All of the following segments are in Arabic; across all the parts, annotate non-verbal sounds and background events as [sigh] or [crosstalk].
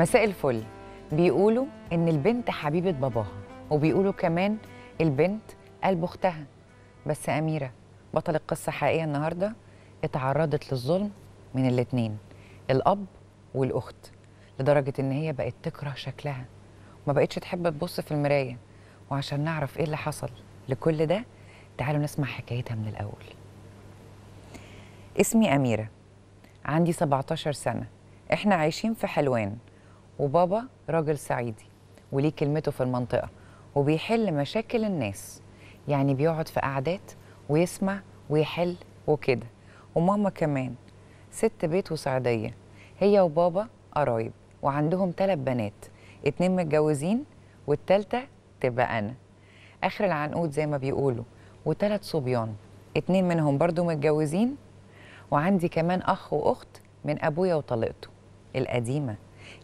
مساء الفل بيقولوا ان البنت حبيبه باباها وبيقولوا كمان البنت قلب اختها بس اميره بطل القصه حقيقيه النهارده اتعرضت للظلم من الاتنين الاب والاخت لدرجه ان هي بقت تكره شكلها وما بقتش تحب تبص في المرايه وعشان نعرف ايه اللي حصل لكل ده تعالوا نسمع حكايتها من الاول اسمي اميره عندي 17 سنه احنا عايشين في حلوان وبابا راجل صعيدي وليه كلمته في المنطقة وبيحل مشاكل الناس يعني بيقعد في قعدات ويسمع ويحل وكده وماما كمان ست بيت وصعيدية هي وبابا قرايب وعندهم تلات بنات اتنين متجوزين والتالتة تبقى أنا آخر العنقود زي ما بيقولوا وتلات صبيان اتنين منهم برضو متجوزين وعندي كمان أخ وأخت من أبويا وطليقته القديمة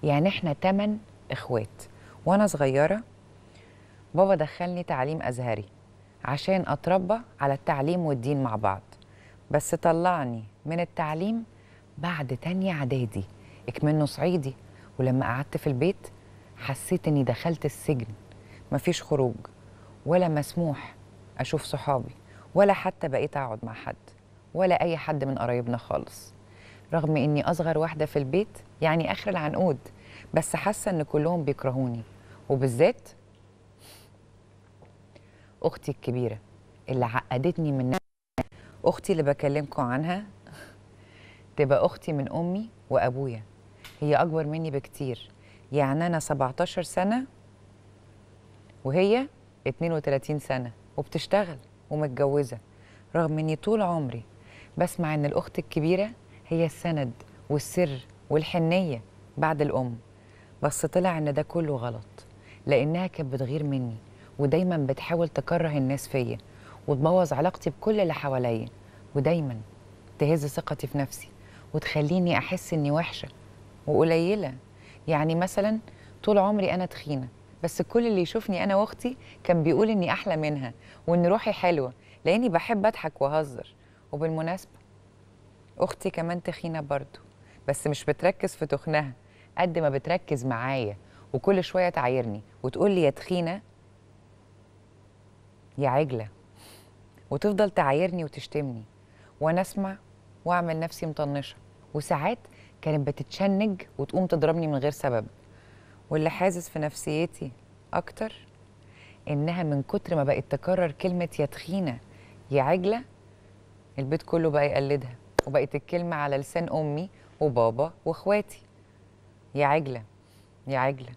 يعني احنا تمن اخوات وانا صغيره بابا دخلني تعليم ازهري عشان اتربى على التعليم والدين مع بعض بس طلعني من التعليم بعد تانية اعدادي اكمنه صعيدي ولما قعدت في البيت حسيت اني دخلت السجن مفيش خروج ولا مسموح اشوف صحابي ولا حتى بقيت اقعد مع حد ولا اي حد من قرايبنا خالص رغم اني اصغر واحده في البيت يعني اخر العنقود بس حاسه ان كلهم بيكرهوني وبالذات اختي الكبيره اللي عقدتني من اختي اللي بكلمكم عنها تبقى اختي من امي وابويا هي اكبر مني بكتير يعني انا 17 سنه وهي 32 سنه وبتشتغل ومتجوزه رغم اني طول عمري بسمع ان الاخت الكبيره هي السند والسر والحنية بعد الأم بس طلع إن ده كله غلط لأنها كانت بتغير مني ودايما بتحاول تكره الناس فيا وتبوظ علاقتي بكل اللي حواليا ودايما تهز ثقتي في نفسي وتخليني أحس إني وحشة وقليلة يعني مثلا طول عمري أنا تخينة بس كل اللي يشوفني أنا وأختي كان بيقول إني أحلى منها وإن روحي حلوة لأني بحب أضحك وأهزر وبالمناسبة اختي كمان تخينه برضو بس مش بتركز في تخنها قد ما بتركز معايا وكل شويه تعايرني وتقول لي يا تخينه يا عجله وتفضل تعايرني وتشتمني وانا اسمع واعمل نفسي مطنشه وساعات كانت بتتشنج وتقوم تضربني من غير سبب واللي حاسس في نفسيتي اكتر انها من كتر ما بقت تكرر كلمه يا تخينه يا عجله البيت كله بقى يقلدها وبقت الكلمة على لسان أمي وبابا وإخواتي يا عجلة يا عجلة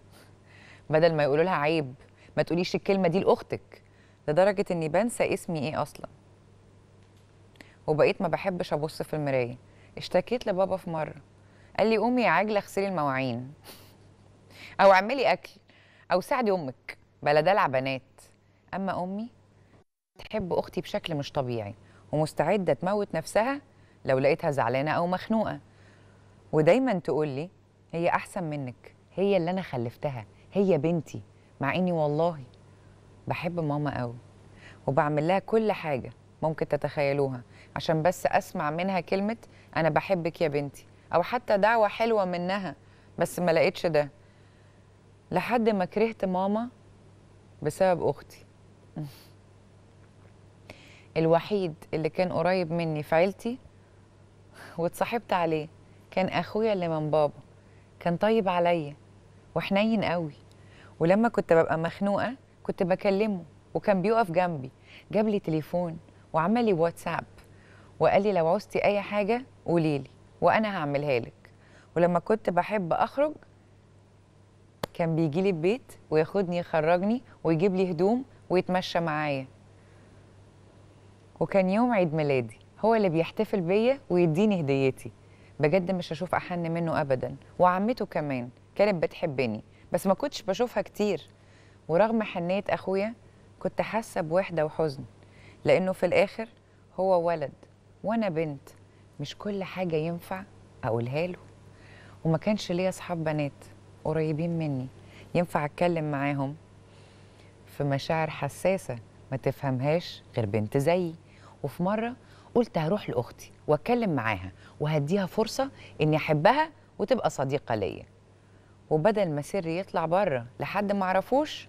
بدل ما يقولوا لها عيب ما تقوليش الكلمة دي لأختك لدرجة إني بنسى اسمي إيه أصلا وبقيت ما بحبش أبص في المراية اشتكيت لبابا في مرة قال لي قومي يا عجلة اغسلي المواعين أو اعملي أكل أو ساعدي أمك بلا دلع بنات أما أمي تحب أختي بشكل مش طبيعي ومستعدة تموت نفسها لو لقيتها زعلانه او مخنوقه ودايما تقول لي هي احسن منك هي اللي انا خلفتها هي بنتي مع اني والله بحب ماما قوي وبعمل لها كل حاجه ممكن تتخيلوها عشان بس اسمع منها كلمه انا بحبك يا بنتي او حتى دعوه حلوه منها بس ما لقيتش ده لحد ما كرهت ماما بسبب اختي [laughs] الوحيد اللي كان قريب مني في عيلتي واتصاحبت عليه كان اخويا اللي من بابا كان طيب عليا وحنين قوي ولما كنت ببقى مخنوقه كنت بكلمه وكان بيقف جنبي جاب لي تليفون وعمل لي واتساب وقال لي لو عوزتي اي حاجه قولي لي وانا هعملها لك ولما كنت بحب اخرج كان بيجي لي البيت وياخدني يخرجني ويجيب لي هدوم ويتمشى معايا وكان يوم عيد ميلادي هو اللي بيحتفل بيا ويديني هديتي بجد مش هشوف احن منه ابدا وعمته كمان كانت بتحبني بس ما كنتش بشوفها كتير ورغم حنيه اخويا كنت حاسه بوحده وحزن لانه في الاخر هو ولد وانا بنت مش كل حاجه ينفع اقولها له وما كانش ليا اصحاب بنات قريبين مني ينفع اتكلم معاهم في مشاعر حساسه ما تفهمهاش غير بنت زيي وفي مره قلت هروح لاختي واتكلم معاها وهديها فرصه اني احبها وتبقى صديقه ليا وبدل ما سري يطلع بره لحد ما اعرفوش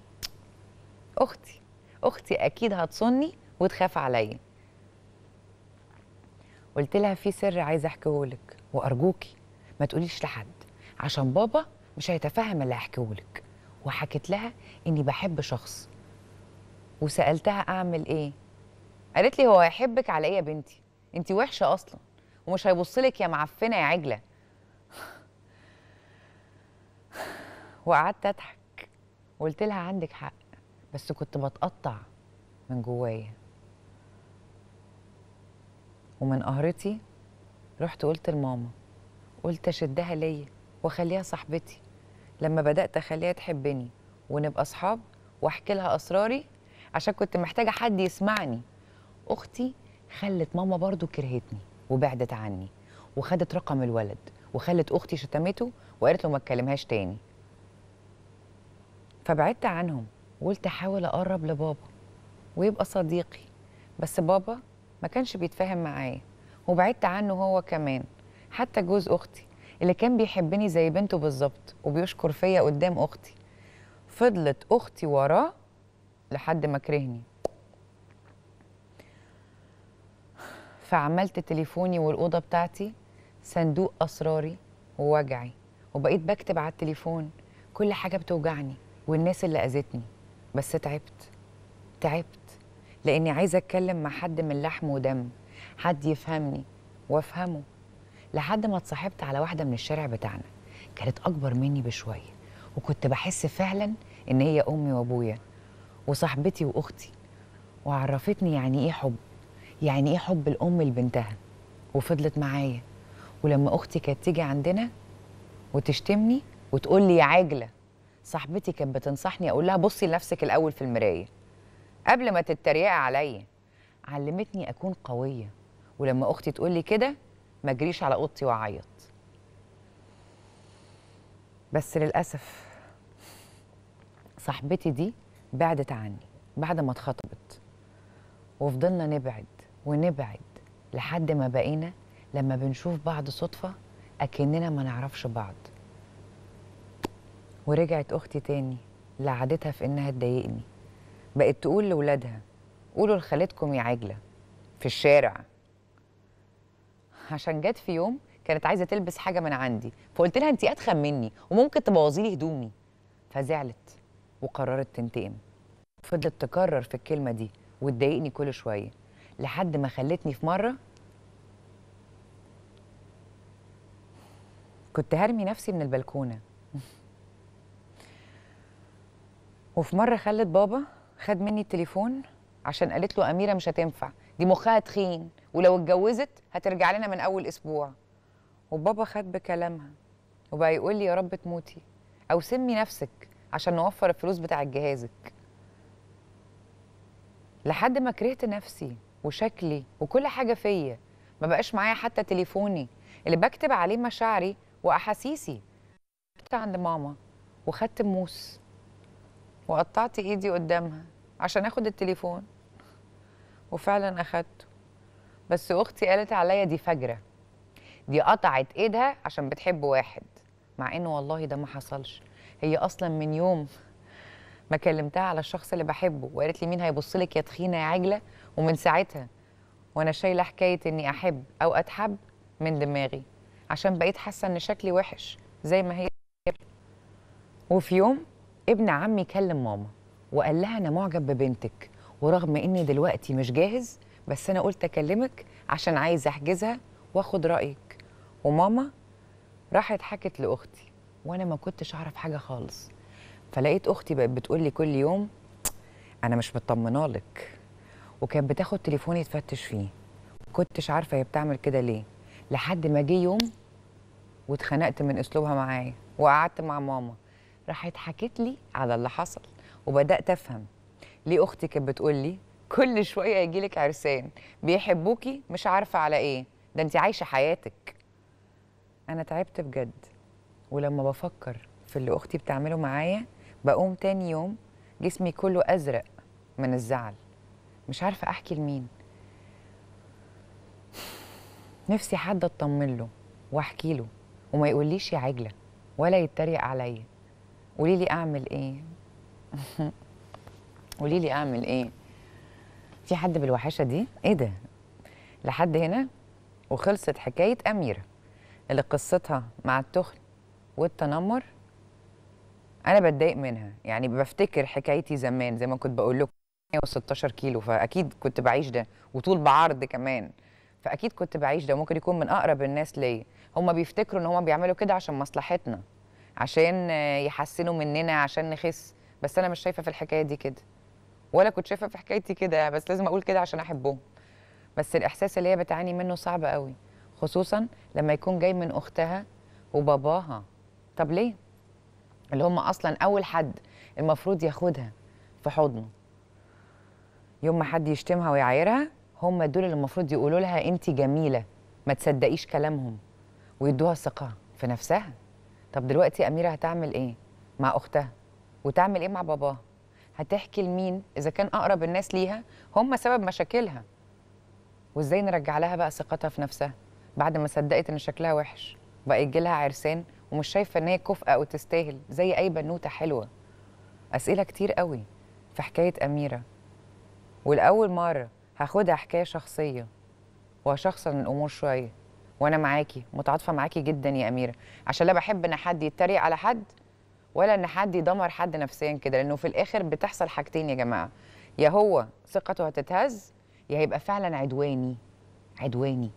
اختي اختي اكيد هتصني وتخاف عليا قلت لها في سر عايزه لك وارجوكي ما تقوليش لحد عشان بابا مش هيتفهم اللي هحكيه لك وحكيت لها اني بحب شخص وسالتها اعمل ايه قالت لي هو هيحبك على ايه يا بنتي انت وحشه اصلا ومش هيبص لك يا معفنه يا عجله وقعدت اضحك وقلت لها عندك حق بس كنت بتقطع من جوايا ومن قهرتي رحت قلت لماما قلت اشدها ليا واخليها صاحبتي لما بدات اخليها تحبني ونبقى اصحاب واحكي لها اسراري عشان كنت محتاجه حد يسمعني اختي خلت ماما برضو كرهتني وبعدت عني وخدت رقم الولد وخلت اختي شتمته وقالت له ما تكلمهاش تاني فبعدت عنهم وقلت احاول اقرب لبابا ويبقى صديقي بس بابا ما كانش بيتفاهم معايا وبعدت عنه هو كمان حتى جوز اختي اللي كان بيحبني زي بنته بالظبط وبيشكر فيا قدام اختي فضلت اختي وراه لحد ما كرهني فعملت تليفوني والاوضه بتاعتي صندوق اسراري ووجعي وبقيت بكتب على التليفون كل حاجه بتوجعني والناس اللي اذتني بس تعبت تعبت لاني عايزه اتكلم مع حد من لحم ودم حد يفهمني وافهمه لحد ما اتصاحبت على واحده من الشارع بتاعنا كانت اكبر مني بشويه وكنت بحس فعلا ان هي امي وابويا وصاحبتي واختي وعرفتني يعني ايه حب يعني ايه حب الام لبنتها وفضلت معايا ولما اختي كانت تيجي عندنا وتشتمني وتقول لي يا عاجله صاحبتي كانت بتنصحني اقول لها بصي لنفسك الاول في المرايه قبل ما تتريقي عليا علمتني اكون قويه ولما اختي تقول لي كده ما اجريش على اوضتي واعيط بس للاسف صاحبتي دي بعدت عني بعد ما اتخطبت وفضلنا نبعد ونبعد لحد ما بقينا لما بنشوف بعض صدفة أكننا ما نعرفش بعض ورجعت أختي تاني لعادتها في إنها تضايقني بقت تقول لولادها قولوا لخالتكم يا عجلة في الشارع عشان جت في يوم كانت عايزة تلبس حاجة من عندي فقلت لها أنت أتخن مني وممكن تبوظي لي هدومي فزعلت وقررت تنتقم فضلت تكرر في الكلمة دي وتضايقني كل شوية لحد ما خلتني في مره كنت هرمي نفسي من البلكونه وفي مره خلت بابا خد مني التليفون عشان قالت له اميره مش هتنفع دي مخها تخين ولو اتجوزت هترجع لنا من اول اسبوع وبابا خد بكلامها وبقى يقول لي يا رب تموتي او سمي نفسك عشان نوفر الفلوس بتاع جهازك لحد ما كرهت نفسي وشكلي وكل حاجه فيا ما بقاش معايا حتى تليفوني اللي بكتب عليه مشاعري واحاسيسي رحت عند ماما وخدت موس وقطعت ايدي قدامها عشان اخد التليفون وفعلا اخدته بس اختي قالت عليا دي فجره دي قطعت ايدها عشان بتحب واحد مع انه والله ده ما حصلش هي اصلا من يوم ما كلمتها على الشخص اللي بحبه وقالت لي مين هيبص لك يا تخينه يا عجله ومن ساعتها وانا شايله حكايه اني احب او اتحب من دماغي عشان بقيت حاسه ان شكلي وحش زي ما هي وفي يوم ابن عمي كلم ماما وقال لها انا معجب ببنتك ورغم اني دلوقتي مش جاهز بس انا قلت اكلمك عشان عايز احجزها واخد رايك وماما راحت حكت لاختي وانا ما كنتش اعرف حاجه خالص فلقيت اختي بقت بتقول لي كل يوم انا مش مطمنه لك وكانت بتاخد تليفوني تفتش فيه كنتش عارفه هي بتعمل كده ليه لحد ما جه يوم واتخنقت من اسلوبها معايا وقعدت مع ماما راحت حكت لي على اللي حصل وبدات افهم ليه اختي كانت بتقول لي كل شويه يجي لك عرسان بيحبوكي مش عارفه على ايه ده انت عايشه حياتك انا تعبت بجد ولما بفكر في اللي اختي بتعمله معايا بقوم تاني يوم جسمي كله ازرق من الزعل مش عارفه احكي لمين نفسي حد اطمن له واحكي له وما يقوليش يا عجله ولا يتريق عليا قولي لي اعمل ايه [laughs] قولي لي اعمل ايه في حد بالوحشه دي ايه ده لحد هنا وخلصت حكايه اميره اللي قصتها مع التخل والتنمر انا بتضايق منها يعني بفتكر حكايتي زمان زي ما كنت بقول لكم 116 كيلو فاكيد كنت بعيش ده وطول بعرض كمان فاكيد كنت بعيش ده وممكن يكون من اقرب الناس ليا هم بيفتكروا ان هم بيعملوا كده عشان مصلحتنا عشان يحسنوا مننا عشان نخس بس انا مش شايفه في الحكايه دي كده ولا كنت شايفه في حكايتي كده بس لازم اقول كده عشان احبهم بس الاحساس اللي هي بتعاني منه صعب قوي خصوصا لما يكون جاي من اختها وباباها طب ليه اللي هم اصلا اول حد المفروض ياخدها في حضنه يوم ما حد يشتمها ويعايرها هم دول اللي المفروض يقولوا لها انت جميله ما تصدقيش كلامهم ويدوها ثقه في نفسها طب دلوقتي اميره هتعمل ايه مع اختها وتعمل ايه مع باباها هتحكي لمين اذا كان اقرب الناس ليها هم سبب مشاكلها وازاي نرجع لها بقى ثقتها في نفسها بعد ما صدقت ان شكلها وحش بقى يجي لها عرسان ومش شايفه ان هي كفءه وتستاهل زي اي بنوته حلوه اسئله كتير قوي في حكايه اميره والأول مرة هاخدها حكاية شخصية وهشخصن الأمور شوية وأنا معاكي متعاطفة معاكي جدا يا أميرة عشان لا بحب إن حد يتريق على حد ولا إن حد يدمر حد نفسيا كده لأنه في الآخر بتحصل حاجتين يا جماعة يا هو ثقته هتتهز يا هيبقى فعلا عدواني عدواني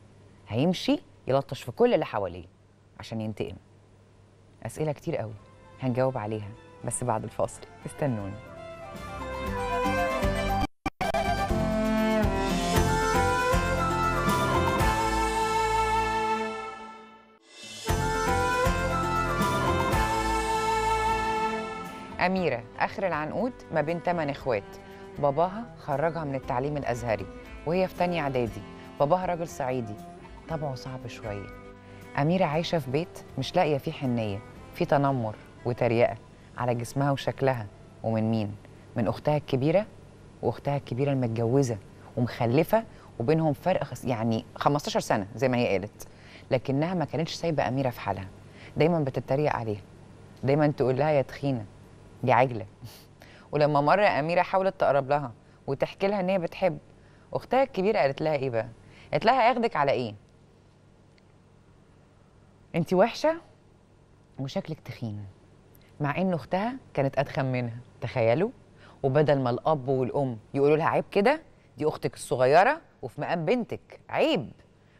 هيمشي يلطش في كل اللي حواليه عشان ينتقم أسئلة كتير قوي هنجاوب عليها بس بعد الفاصل استنوني أميرة آخر العنقود ما بين ثمان إخوات باباها خرجها من التعليم الأزهري وهي في تانية إعدادي باباها راجل صعيدي طبعه صعب شوية أميرة عايشة في بيت مش لاقية فيه حنية فيه تنمر وتريقة على جسمها وشكلها ومن مين؟ من أختها الكبيرة وأختها الكبيرة المتجوزة ومخلفة وبينهم فرق يعني 15 سنة زي ما هي قالت لكنها ما كانتش سايبة أميرة في حالها دايما بتتريق عليها دايما تقول لها يا تخينه دي عجله ولما مره اميره حاولت تقرب لها وتحكي لها ان هي بتحب اختها الكبيره قالت لها ايه بقى قالت لها هاخدك على ايه انت وحشه وشكلك تخين مع ان اختها كانت اتخن منها تخيلوا وبدل ما الاب والام يقولوا لها عيب كده دي اختك الصغيره وفي مقام بنتك عيب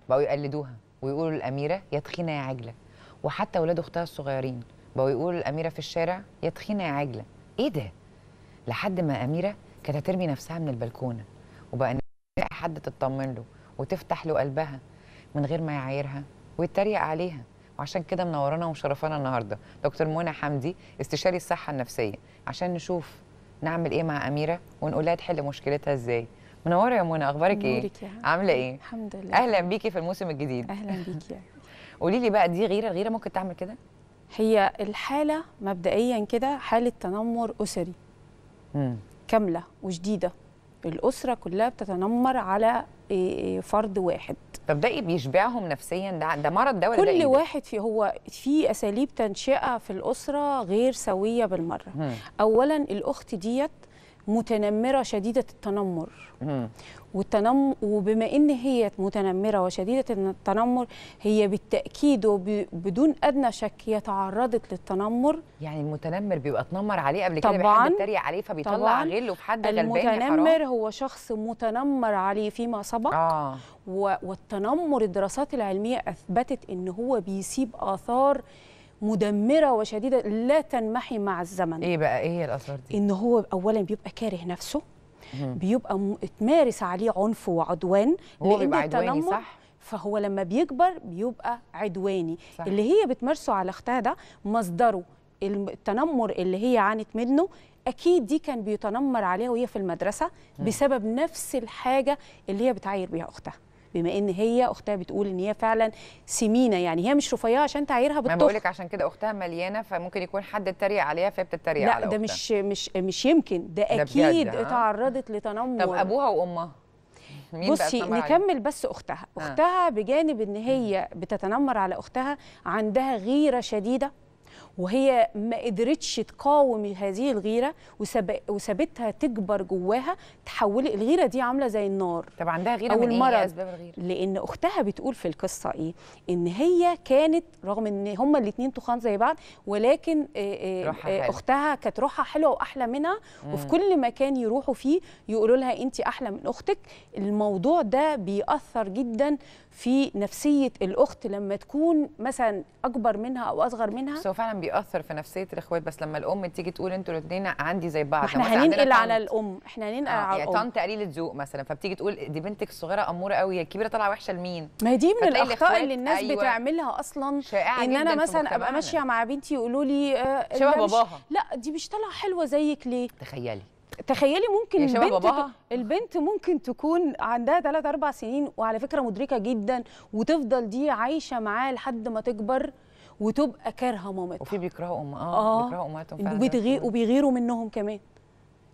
بقوا يقلدوها ويقولوا للاميره يا تخينه يا عجله وحتى اولاد اختها الصغيرين بقوا يقولوا الاميره في الشارع يا تخينه يا عجله ايه ده لحد ما اميره كانت هترمي نفسها من البلكونه وبقى ان حد تطمن له وتفتح له قلبها من غير ما يعايرها ويتريق عليها وعشان كده منورانا ومشرفانا النهارده دكتور منى حمدي استشاري الصحه النفسيه عشان نشوف نعمل ايه مع اميره ونقول لها تحل مشكلتها ازاي منوره يا منى اخبارك ايه عامله ايه الحمد لله اهلا بيكي في الموسم الجديد اهلا بيكي [laughs] قولي لي بقى دي غيره غيره ممكن تعمل كده هي الحالة مبدئيا كده حالة تنمر أسري كاملة وشديدة الأسرة كلها بتتنمر على آه، آه، فرد واحد طب ده إيه بيشبعهم نفسيا ده ده مرض ده ولا كل ده إيه؟ واحد في هو في اساليب تنشئه في الاسره غير سويه بالمره مم. اولا الاخت ديت متنمره شديده التنمر مم. والتنمر وبما ان هي متنمره وشديده التنمر هي بالتاكيد وبدون ادنى شك هي تعرضت للتنمر يعني المتنمر بيبقى اتنمر عليه قبل كده بيحب يتريق عليه فبيطلع غله في حد غلبان المتنمر هو شخص متنمر عليه فيما سبق آه. والتنمر الدراسات العلميه اثبتت ان هو بيسيب اثار مدمره وشديده لا تنمحي مع الزمن ايه بقى ايه الاثار دي ان هو اولا بيبقى كاره نفسه بيبقى اتمارس عليه عنف وعدوان هو بيبقى عدواني صح؟ فهو لما بيكبر بيبقى عدواني صح. اللي هي بتمارسه على اختها ده مصدره التنمر اللي هي عانت منه اكيد دي كان بيتنمر عليها وهي في المدرسه بسبب نفس الحاجه اللي هي بتعاير بيها اختها بما ان هي اختها بتقول ان هي فعلا سمينه يعني هي مش رفيعه عشان تعيرها بالطخ ما بقول لك عشان كده اختها مليانه فممكن يكون حد اتريق عليها فهي بتتريق على لا ده مش مش مش يمكن ده اكيد اتعرضت لتنمر طب ابوها وامها مين بصي نكمل بس اختها اختها بجانب ان هي بتتنمر على اختها عندها غيره شديده وهي ما قدرتش تقاوم هذه الغيره وسابتها تكبر جواها تحول الغيره دي عامله زي النار طب عندها غيره أو من المرض إيه؟, إيه اسباب الغيره لان اختها بتقول في القصه ايه ان هي كانت رغم ان هما الاثنين تخان زي بعض ولكن اختها كانت روحها حلوه واحلى منها مم. وفي كل مكان يروحوا فيه يقولوا لها انت احلى من اختك الموضوع ده بيأثر جدا في نفسيه الاخت لما تكون مثلا اكبر منها او اصغر منها بس هو فعلا بيأثر في نفسيه الاخوات بس لما الام تيجي تقول انتوا الاثنين عندي زي بعض احنا هننقل على الام احنا هننقل آه. على يعني الام طنط قليله ذوق مثلا فبتيجي تقول دي بنتك الصغيره اموره قوي الكبيره طالعه وحشه لمين ما دي من الاخطاء اللي الناس أيوة. بتعملها اصلا ان انا مثلا ابقى ماشيه مع بنتي يقولوا لي آه شبه باباها لا دي مش طالعه حلوه زيك ليه تخيلي تخيلي ممكن يا البنت باباها. البنت ممكن تكون عندها 3 4 سنين وعلى فكره مدركه جدا وتفضل دي عايشه معاه لحد ما تكبر وتبقى كارهه مامتها وفي بيكرهوا ام اه, آه. بيكرهوا امهاتهم فعلا وبتغي... وبيغيروا منهم كمان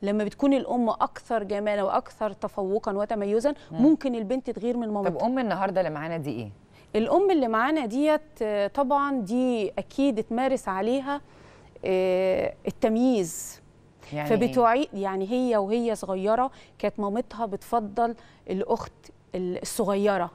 لما بتكون الام اكثر جمالا واكثر تفوقا وتميزا مم. ممكن البنت تغير من مامتها طب ام النهارده اللي معانا دي ايه الام اللي معانا ديت آه، طبعا دي اكيد تمارس عليها آه، التمييز يعني فبتعيد يعني هي وهي صغيره كانت مامتها بتفضل الاخت الصغيره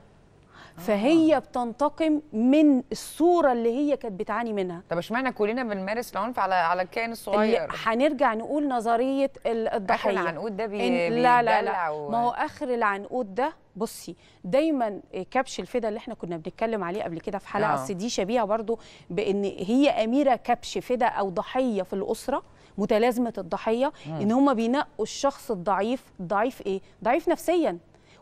آه. فهي آه. بتنتقم من الصوره اللي هي كانت بتعاني منها طب اشمعنى كلنا بنمارس العنف على على الكائن الصغير هنرجع نقول نظريه الضحيه اخر العنقود ده بي... لا لا لا و... ما هو اخر العنقود ده بصي دايما كبش الفدا اللي احنا كنا بنتكلم عليه قبل كده في حلقه آه. دي شبيهه برضو بان هي اميره كبش فدا او ضحيه في الاسره متلازمه الضحيه ان هم بينقوا الشخص الضعيف ضعيف ايه ضعيف نفسيا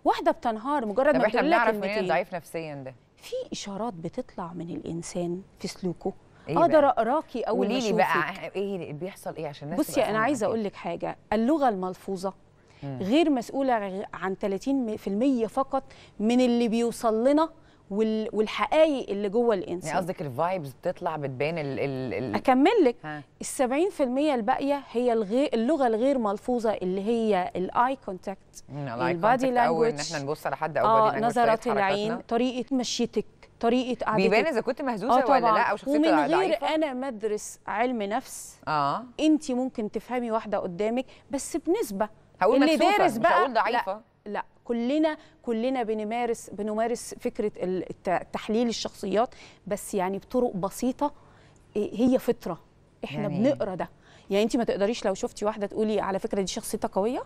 واحده بتنهار مجرد ما احنا بنعرف منين ضعيف نفسيا ده في اشارات بتطلع من الانسان في سلوكه إيه اقدر اقراكي او قولي لي بقى ايه بيحصل ايه عشان الناس بصي انا عايزه اقول لك حاجه اللغه الملفوظه غير مسؤوله عن 30% فقط من اللي بيوصل لنا والحقائق اللي جوه الانسان يعني قصدك الفايبز بتطلع بتبان ال ال ال اكمل لك ال 70% الباقيه هي الغي اللغه الغير ملفوظه اللي هي الاي كونتاكت البادي لانجوج ان احنا نبص على حد او آه نظرات العين طريقه مشيتك طريقه قعدتك بيبان اذا كنت مهزوزه آه ولا لا او شخصيتك ومن غير ضعيفة. انا مدرس علم نفس اه انت ممكن تفهمي واحده قدامك بس بنسبه هقول اللي مكسوفة. دارس بقى مش هقول ضعيفه لا. لا كلنا كلنا بنمارس بنمارس فكره تحليل الشخصيات بس يعني بطرق بسيطه هي فطره احنا يعني إيه؟ بنقرا ده يعني انت ما تقدريش لو شفتي واحده تقولي على فكره دي شخصيتها قويه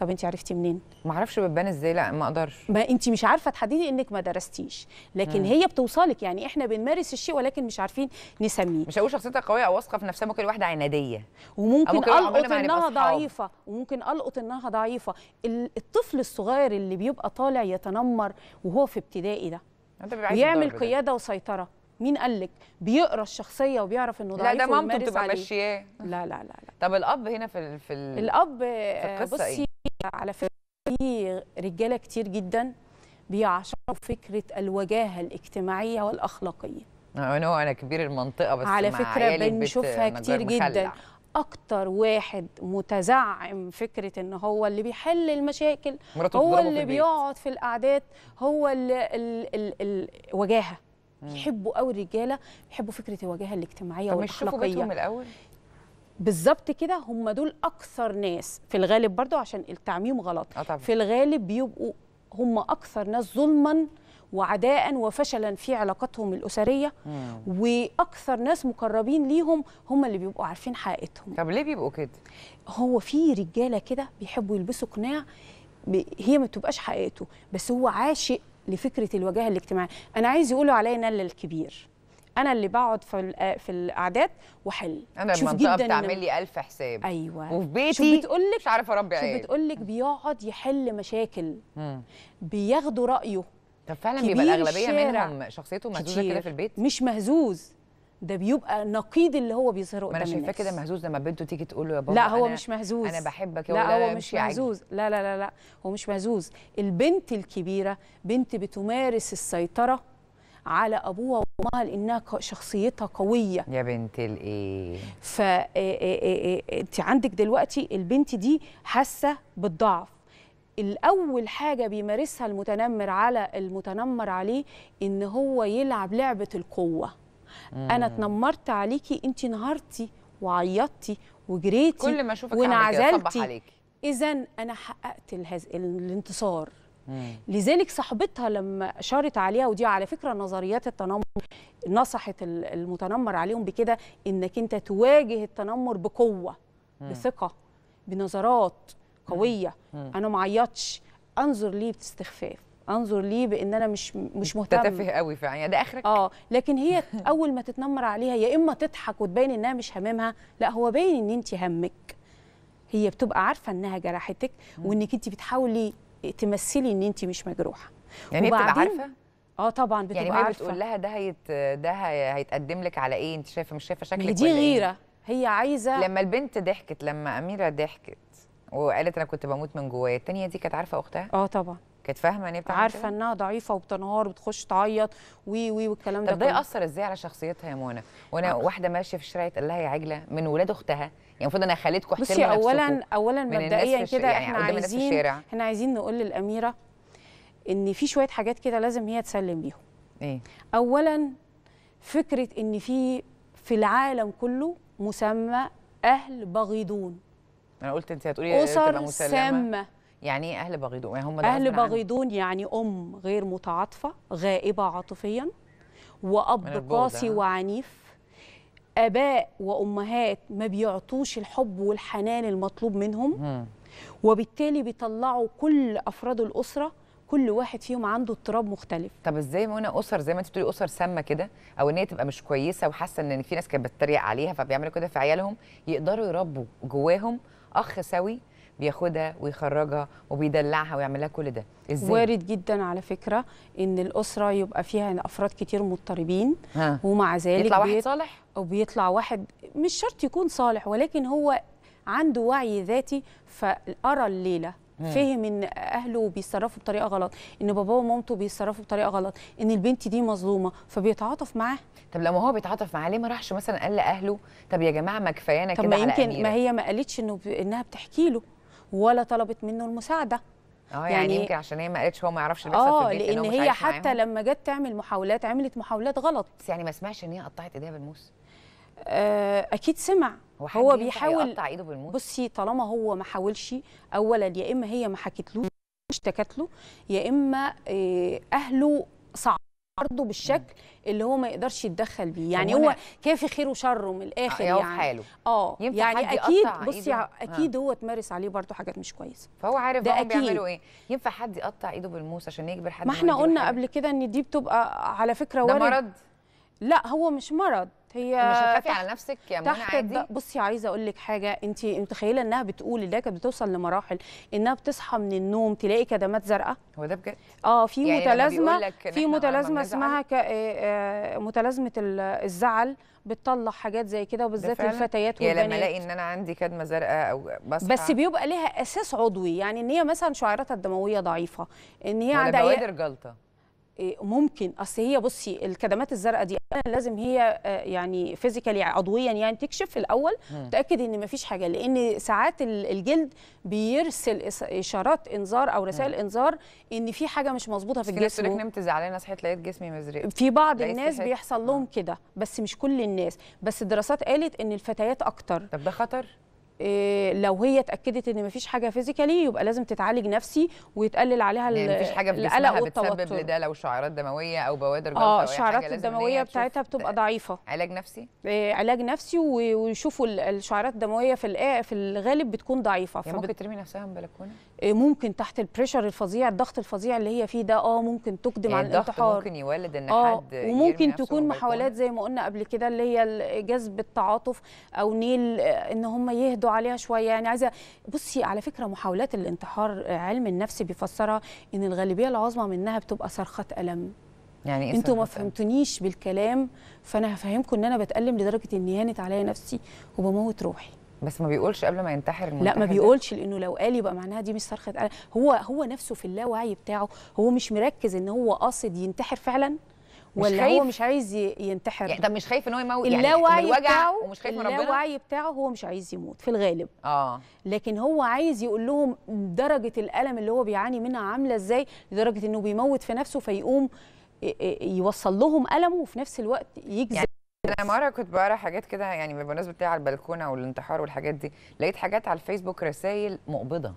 طب انت عرفتي منين ما اعرفش بتبان ازاي لا ما اقدرش ما انت مش عارفه تحددي انك ما درستيش لكن مم. هي بتوصلك يعني احنا بنمارس الشيء ولكن مش عارفين نسميه مش هقول شخصيتها قويه او واثقه في نفسها ممكن واحده عناديه وممكن القط انها ضعيفه وممكن القط انها ضعيفه الطفل الصغير اللي بيبقى طالع يتنمر وهو في ابتدائي ده بيعمل قياده وسيطره مين قال لك بيقرا الشخصيه وبيعرف انه ضعيف لا ده مامته بتبقى ماشياه لا لا لا لا طب الاب هنا في في ال الاب في القصة بصي إيه؟ على فكره في رجاله كتير جدا بيعشقوا فكره الوجاهه الاجتماعيه والاخلاقيه آه، انا هو انا كبير المنطقه بس على فكره بنشوفها كتير جدا اكتر واحد متزعم فكره ان هو اللي بيحل المشاكل هو اللي في بيقعد في الاعداد هو الوجاهه بيحبوا قوي الرجاله بيحبوا فكره الوجاهه الاجتماعيه والاخلاقيه مش شوفوا بيتهم الاول بالظبط كده هم دول اكثر ناس في الغالب برضو عشان التعميم غلط أطبع. آه، في الغالب بيبقوا هم اكثر ناس ظلما وعداء وفشلا في علاقاتهم الاسريه واكثر ناس مقربين ليهم هم اللي بيبقوا عارفين حقيقتهم طب ليه بيبقوا كده هو في رجاله كده بيحبوا يلبسوا قناع هي ما تبقاش حقيقته بس هو عاشق لفكره الوجاهه الاجتماعيه انا عايز يقولوا عليا انا الكبير انا اللي بقعد في آه، في القعدات واحل انا المنطقه بتعمل لي 1000 حساب ايوه وفي بيتي لك مش عارفه اربي عيال بتقول لك بيقعد يحل مشاكل بياخدوا رايه طب فعلا بيبقى الاغلبيه منهم شخصيته مهزوزه كده في البيت مش مهزوز ده بيبقى نقيض اللي هو بيظهره قدام الناس انا شايفاه كده مهزوز لما بنته تيجي تقول له يا بابا لا هو أنا مش مهزوز انا بحبك يا لا هو مش مهزوز لا لا لا لا هو مش مهزوز البنت الكبيره بنت بتمارس السيطره على ابوها وامها لانها شخصيتها قويه يا بنت الايه ف إيه، إيه، إيه، انت عندك دلوقتي البنت دي حاسه بالضعف الاول حاجه بيمارسها المتنمر على المتنمر عليه ان هو يلعب لعبه القوه مم. انا اتنمرت عليكي انت انهارتي وعيطتي وجريتي كل ما اشوفك وانعزلتي اذا انا حققت الهز... الانتصار لذلك صاحبتها لما اشارت عليها ودي على فكره نظريات التنمر نصحت المتنمر عليهم بكده انك انت تواجه التنمر بقوه مم. بثقه بنظرات قويه مم. انا ما عيطش انظر ليه باستخفاف انظر ليه بان انا مش مش مهتم تتفه قوي فعلا يعني ده اخرك اه لكن هي [laughs] اول ما تتنمر عليها يا اما تضحك وتبين انها مش هاممها لا هو باين ان انت همك هي بتبقى عارفه انها جرحتك وانك انت بتحاولي تمثلي ان انت مش مجروحه يعني بتبقى عارفه اه طبعا بتبقى يعني عارفه بتقول لها ده هيت ده هيتقدم لك على ايه انت شايفه مش شايفه شكلك دي إيه؟ غيره هي عايزه لما البنت ضحكت لما اميره ضحكت وقالت انا كنت بموت من جوايا التانيه دي كانت عارفه اختها اه طبعا كانت فاهمه ان هي يعني بتعمل عارفه انها ضعيفه وبتنهار وبتخش تعيط وي وي والكلام ده طب ده ياثر ازاي على شخصيتها يا منى وانا أخ. واحده ماشيه في الشارع يتقال لها يا عجله من ولاد اختها يعني المفروض انا خالتكم احترموا بصي اولا اولا مبدئيا كده يعني احنا عايزين احنا عايزين نقول للاميره ان في شويه حاجات كده لازم هي تسلم بيهم ايه اولا فكره ان في في العالم كله مسمى اهل بغيضون انا قلت انت هتقولي اسر سامه يعني ايه اهل بغيضون يعني هم اهل بغيضون يعني ام غير متعاطفه غائبه عاطفيا واب قاسي وعنيف اباء وامهات ما بيعطوش الحب والحنان المطلوب منهم م. وبالتالي بيطلعوا كل افراد الاسره كل واحد فيهم عنده اضطراب مختلف طب ازاي منى اسر زي ما انت بتقولي اسر سامه كده او ان هي تبقى مش كويسه وحاسه ان في ناس كانت بتتريق عليها فبيعملوا كده في عيالهم يقدروا يربوا جواهم اخ سوي بياخدها ويخرجها وبيدلعها ويعمل لها كل ده ازاي وارد جدا على فكره ان الاسره يبقى فيها افراد كتير مضطربين ها. ومع ذلك يطلع واحد صالح وبيطلع واحد مش شرط يكون صالح ولكن هو عنده وعي ذاتي فقرى الليله فهم ان اهله بيتصرفوا بطريقه غلط ان باباه ومامته بيتصرفوا بطريقه غلط ان البنت دي مظلومه فبيتعاطف معاها طب لما هو بيتعاطف معاه ليه ما راحش مثلا قال لاهله طب يا جماعه ما كفايانا كده على طب ما يمكن ما هي ما قالتش انه ب... انها بتحكي له ولا طلبت منه المساعده اه يعني, يعني يمكن عشان هي ما قالتش هو ما يعرفش اللي بيحصل في آه، البيت لان هي حتى معاهم. لما جت تعمل محاولات عملت محاولات غلط بس يعني ما سمعش ان هي قطعت ايديها بالموس آه اكيد سمع هو, هو بيحاول يقطع ايده بالموس بصي طالما هو ما حاولش اولا يا اما هي ما حكتلوش اشتكت له يا اما آه، اهله صعب برضه بالشكل اللي هو ما يقدرش يتدخل بيه يعني هو كافي خير وشره من الاخر آه، يعني حاله اه يعني اكيد بصي آه، آه. اكيد هو تمارس عليه برضه حاجات مش كويسه فهو عارف ده هم بيعملوا ايه ينفع حد يقطع ايده بالموس عشان يجبر حد ما احنا قلنا قبل كده ان دي بتبقى على فكره ورد ده مرض لا هو مش مرض هي مش هتخافي على نفسك يا منى عادي بصي عايزه اقول لك حاجه انت متخيله انها بتقول اللي كانت بتوصل لمراحل انها بتصحى من النوم تلاقي كدمات زرقاء هو ده بجد اه في يعني متلازمه في آه، متلازمه اسمها ك... آه، آه، متلازمه الزعل بتطلع حاجات زي كده وبالذات الفتيات والبنات يعني لما الاقي ان انا عندي كدمه زرقاء او بصحى بس بيبقى ليها اساس عضوي يعني ان هي مثلا شعيراتها الدمويه ضعيفه ان هي عندها بوادر جلطه إيه، ممكن اصل هي بصي الكدمات الزرقاء دي لازم هي آه، يعني فيزيكالي عضويا يعني تكشف الاول تاكد ان مفيش حاجه لان ساعات الجلد بيرسل اشارات انذار او رسائل انذار ان في حاجه مش مظبوطه في الجسم تقول نمت زعلانه صحيت لقيت جسمي مزرق في بعض الناس صحيح. بيحصل لهم كده بس مش كل الناس بس الدراسات قالت ان الفتيات اكتر طب ده خطر آه، لو هي اتاكدت ان مفيش حاجه فيزيكالي يبقى لازم تتعالج نفسي ويتقلل عليها يعني مفيش حاجه في القلق والتوتر بتسبب لده لو شعيرات دمويه او بوادر جلطه اه الشعيرات الدمويه بتاعتها بتبقى ضعيفه علاج نفسي آه، علاج نفسي ويشوفوا الشعيرات الدمويه في في الغالب بتكون ضعيفه يعني ممكن ترمي نفسها من بلكونه إيه، ممكن تحت البريشر الفظيع الضغط الفظيع اللي هي فيه ده اه ممكن تقدم يعني على الانتحار ممكن يولد ان آه حد وممكن تكون محاولات زي ما قلنا قبل كده اللي هي جذب التعاطف او نيل آه، ان هم يهدوا عليها شويه يعني عايزه بصي على فكره محاولات الانتحار علم النفس بيفسرها ان الغالبيه العظمى منها بتبقى صرخه الم يعني إيه انتوا ما فهمتونيش بالكلام فانا هفهمكم ان انا بتالم لدرجه اني هانت عليا نفسي وبموت روحي بس ما بيقولش قبل ما ينتحر المنتحر لا ما بيقولش لانه لو قال يبقى معناها دي مش صرخه قلق هو هو نفسه في اللاوعي بتاعه هو مش مركز ان هو قاصد ينتحر فعلا ولا مش خايف. هو مش عايز ينتحر يعني طب مش خايف ان هو يموت يعني اللاوعي بتاعه ومش خايف من ربنا اللاوعي بتاعه هو مش عايز يموت في الغالب اه لكن هو عايز يقول لهم درجه الالم اللي هو بيعاني منها عامله ازاي لدرجه انه بيموت في نفسه فيقوم يوصل لهم المه وفي نفس الوقت يجذب يعني انا مره كنت بقرا حاجات كده يعني بالمناسبه بتاع البلكونه والانتحار والحاجات دي لقيت حاجات على الفيسبوك رسائل مقبضه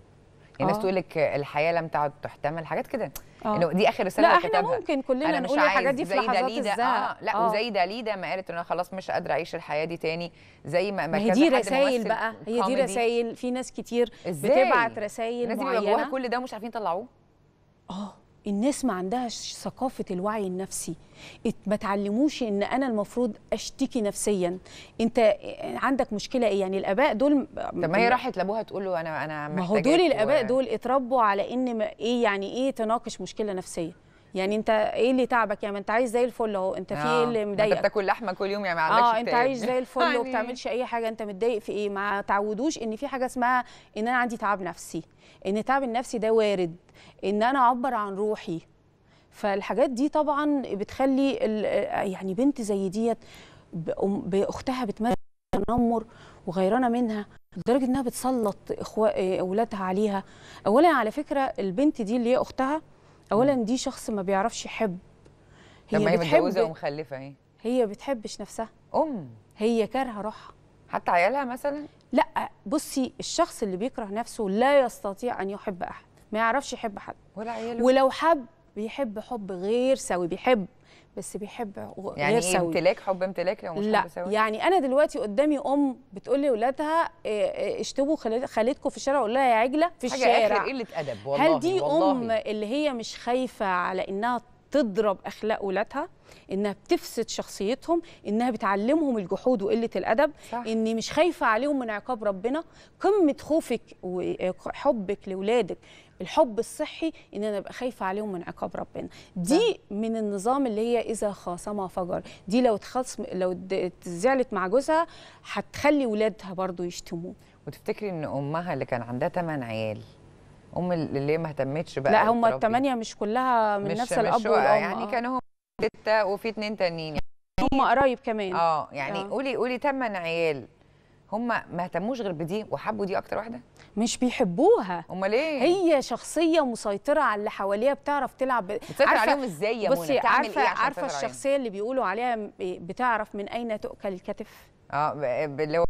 يعني ناس آه. تقول لك الحياه لم تعد تحتمل حاجات كده آه. انه دي اخر رساله لا احنا ممكن كلنا نقول الحاجات دي في لحظات الزهق آه لا أوه. وزي دليدا ما قالت ان انا خلاص مش قادره اعيش الحياه دي تاني زي ما ما هي دي رسائل بقى هي دي رسائل في ناس كتير إزاي؟ بتبعت رسائل الناس معينه الناس كل ده ومش عارفين يطلعوه اه الناس ما عندهاش ثقافه الوعي النفسي ما تعلموش ان انا المفروض اشتكي نفسيا انت عندك مشكله ايه يعني الاباء دول طب ما هي راحت لابوها تقول له انا انا ما هو دول الاباء و... دول اتربوا على ان ايه يعني ايه تناقش مشكله نفسيه يعني انت ايه اللي تعبك يعني انت عايش زي الفل اهو انت في ايه آه. اللي مضايقك انت بتاكل لحمه كل يوم يعني ما آه، عندكش اه انت عايش زي الفل [laughs] وما يعني بتعملش اي حاجه انت متضايق في ايه ما تعودوش ان في حاجه اسمها ان انا عندي تعب نفسي ان التعب النفسي ده وارد ان انا اعبر عن روحي فالحاجات دي طبعا بتخلي آه، يعني بنت زي ديت باختها بتمارس تنمر وغيرانه منها لدرجه انها بتسلط اخوات اولادها عليها اولا على فكره البنت دي اللي هي اختها اولا دي شخص ما بيعرفش يحب هي لما هي متجوزه ومخلفه اهي هي بتحبش نفسها ام هي كارهه روحها حتى عيالها مثلا لا بصي الشخص اللي بيكره نفسه لا يستطيع ان يحب احد ما يعرفش يحب حد ولا عياله ولو حب بيحب حب غير سوي بيحب بس بيحب يعني غير إيه سوي امتلاك حب امتلاك لو مش لا حب سوي يعني انا دلوقتي قدامي ام بتقول لي اولادها آه، آه، اشتبوا خالتكم في الشارع اقول لها يا عجله في الشارع حاجه اخر قله ادب والله هل دي والله. ام اللي هي مش خايفه على انها بتضرب اخلاق ولادها انها بتفسد شخصيتهم انها بتعلمهم الجحود وقله الادب صح. اني مش خايفه عليهم من عقاب ربنا قمه خوفك وحبك آه، لاولادك الحب الصحي ان انا ابقى خايفه عليهم من عقاب ربنا دي من النظام اللي هي اذا خاصمها فجر دي لو تخصم لو زعلت مع جوزها هتخلي ولادها برضو يشتموه وتفتكري ان امها اللي كان عندها 8 عيال ام اللي ما اهتمتش بقى لا هم الثمانيه مش كلها من مش نفس مش الاب والام يعني آه. كانوا هم سته وفي اتنين تانيين يعني هم قرايب كمان اه يعني آه. قولي قولي تمن عيال هم ما اهتموش غير بدي وحبوا دي اكتر واحده مش بيحبوها امال ايه هي شخصيه مسيطره على اللي حواليها بتعرف تلعب بتسيطر عليهم ازاي يا بصي عارفه إيه عارفه الشخصيه اللي بيقولوا عليها بتعرف من اين تؤكل الكتف اه اللي هو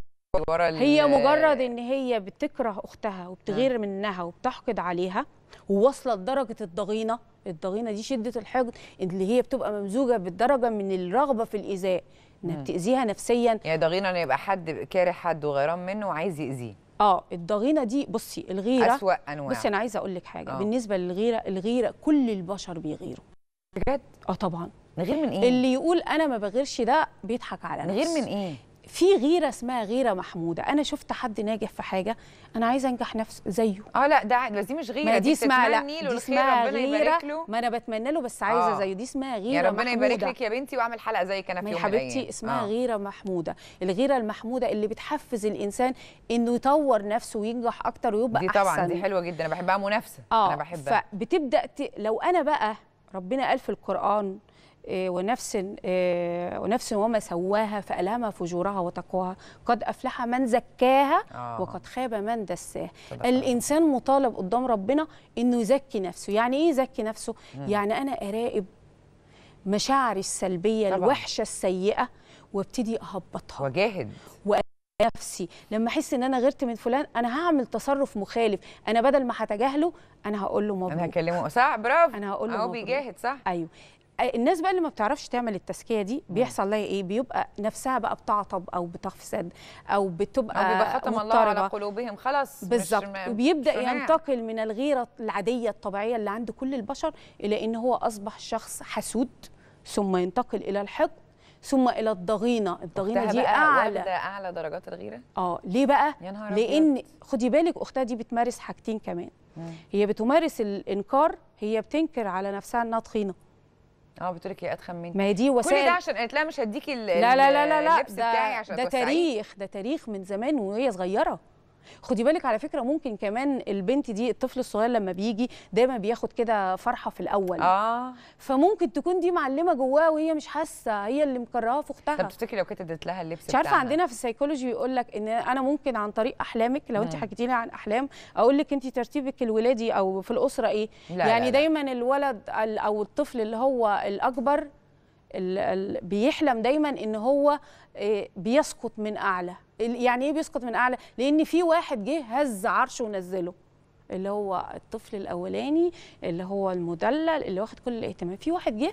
هي مجرد ان هي بتكره اختها وبتغير نعم. منها وبتحقد عليها وواصله لدرجه الضغينه الضغينه دي شده الحقد اللي هي بتبقى ممزوجه بالدرجه من الرغبه في الايذاء انها نعم. بتاذيها نفسيا يعني ضغينه ان يبقى حد كاره حد وغيران منه وعايز ياذيه اه الضغينه دي بصي الغيره اسوأ انواع بصي انا عايزه اقول لك حاجه أوه. بالنسبه للغيره الغيره كل البشر بيغيروا بجد اه طبعا نغير من ايه اللي يقول انا ما بغيرش ده بيضحك على نفسه نغير من ايه في غيره اسمها غيره محموده انا شفت حد ناجح في حاجه انا عايزه انجح نفس زيه اه لا ده بس دي مش غيره ما دي, دي اسمها لا دي اسمها غيره ما انا بتمنى له بس عايزه آه. زيه دي اسمها غيره محموده يا ربنا يبارك لك يا بنتي واعمل حلقه زيك انا في يوم من حبيبتي اسمها آه. غيره محموده الغيره المحموده اللي بتحفز الانسان انه يطور نفسه وينجح اكتر ويبقى دي طبعا احسن دي حلوه جدا انا بحبها منافسه آه. انا بحبها فبتبدا ت... لو انا بقى ربنا قال في القران آه، ونفس آه، ونفس وما سواها فألهمها فجورها وتقواها قد أفلح من زكاها آه. وقد خاب من دساها الإنسان مطالب قدام ربنا إنه يزكي نفسه يعني إيه يزكي نفسه؟ يعني أنا أراقب مشاعري السلبية الوحشة السيئة وابتدي أهبطها وجاهد نفسي لما احس ان انا غيرت من فلان انا هعمل تصرف مخالف انا بدل ما هتجاهله انا هقول له مبروك انا هكلمه صح برافو انا هقول له هو بيجاهد صح ايوه الناس بقى اللي ما بتعرفش تعمل التسكيه دي بيحصل لها ايه بيبقى نفسها بقى بتعطب او بتفسد او بتبقى أو بيبقى ختم الله على قلوبهم خلاص بالظبط وبيبدا ينتقل من الغيره العاديه الطبيعيه اللي عند كل البشر الى ان هو اصبح شخص حسود ثم ينتقل الى الحقد ثم الى الضغينه الضغينه دي بقى اعلى اعلى درجات الغيره اه ليه بقى يا نهار لان خدي بالك اختها دي بتمارس حاجتين كمان مم. هي بتمارس الانكار هي بتنكر على نفسها انها تخينه اه بتقول لك هي اتخن مني ما هي دي وسائل كل ده عشان قالت لها مش هديكي لا لا لا لا لا ده, ده تاريخ ده تاريخ من زمان وهي صغيره خدي بالك على فكره ممكن كمان البنت دي الطفل الصغير لما بيجي دايما بياخد كده فرحه في الاول اه فممكن تكون دي معلمه جواه وهي مش حاسه هي اللي مكرهه في اختها طب تفتكري لو كانت ادت لها اللبس مش عارفه عندنا في السيكولوجي يقول لك ان انا ممكن عن طريق احلامك لو انت حكيتي لي عن احلام اقول لك انت ترتيبك الولادي او في الاسره ايه لا يعني لا لا. دايما الولد او الطفل اللي هو الاكبر بيحلم دايما ان هو آه، بيسقط من اعلى يعني ايه بيسقط من اعلى لان في واحد جه هز عرشه ونزله اللي هو الطفل الاولاني اللي هو المدلل اللي واخد كل الاهتمام في واحد جه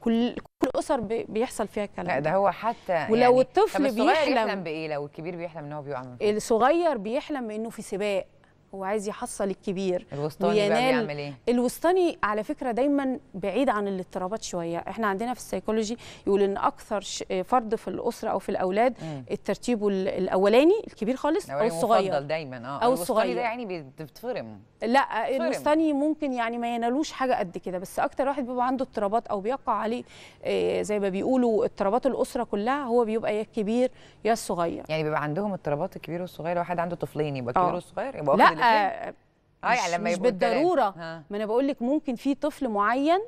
كل كل اسر بيحصل فيها الكلام لا ده هو حتى ولو يعني الطفل بيحلم بيحلم بايه لو الكبير بيحلم ان هو بيقع من الصغير بيحلم بانه في سباق هو عايز يحصل الكبير الوسطاني بقى بيعمل ايه الوسطاني على فكره دايما بعيد عن الاضطرابات شويه احنا عندنا في السيكولوجي يقول ان اكثر فرد في الاسره او في الاولاد ترتيبه الاولاني الكبير خالص او الصغير مفضل دايما اه او الصغير ده يعني بتتفرم لا الوسطاني ممكن يعني ما ينالوش حاجه قد كده بس اكتر واحد بيبقى عنده اضطرابات او بيقع عليه آه، زي ما بيقولوا اضطرابات الاسره كلها هو بيبقى يا الكبير يا الصغير يعني بيبقى عندهم اضطرابات الكبير والصغير لو عنده طفلين يبقى آه. كبير والصغير يبقى لا لا آه،, اه يعني لما مش بالضروره آه. ما انا بقول لك ممكن في طفل معين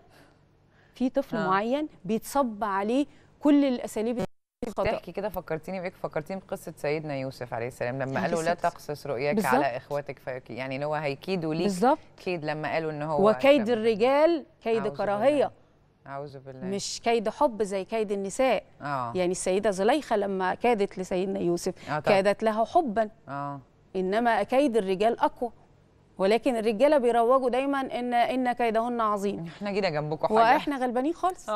في طفل آه. معين بيتصب عليه كل الاساليب الخطا تحكي كده فكرتيني بيك فكرتيني بقصه سيدنا يوسف عليه السلام لما قالوا لا تقصص رؤياك بالزبط. على اخواتك فيكي يعني اللي هو هيكيدوا ليك بالزبط. كيد لما قالوا ان هو وكيد الرجال كيد كراهيه أعوذ بالله مش كيد حب زي كيد النساء آه. يعني السيدة زليخة لما كادت لسيدنا يوسف آه طيب. كادت لها حبا آه. انما اكيد الرجال اقوى ولكن الرجاله بيروجوا دايما ان ان كيدهن عظيم احنا جينا جنبكم حاجه واحنا غلبانين خالص [laughs]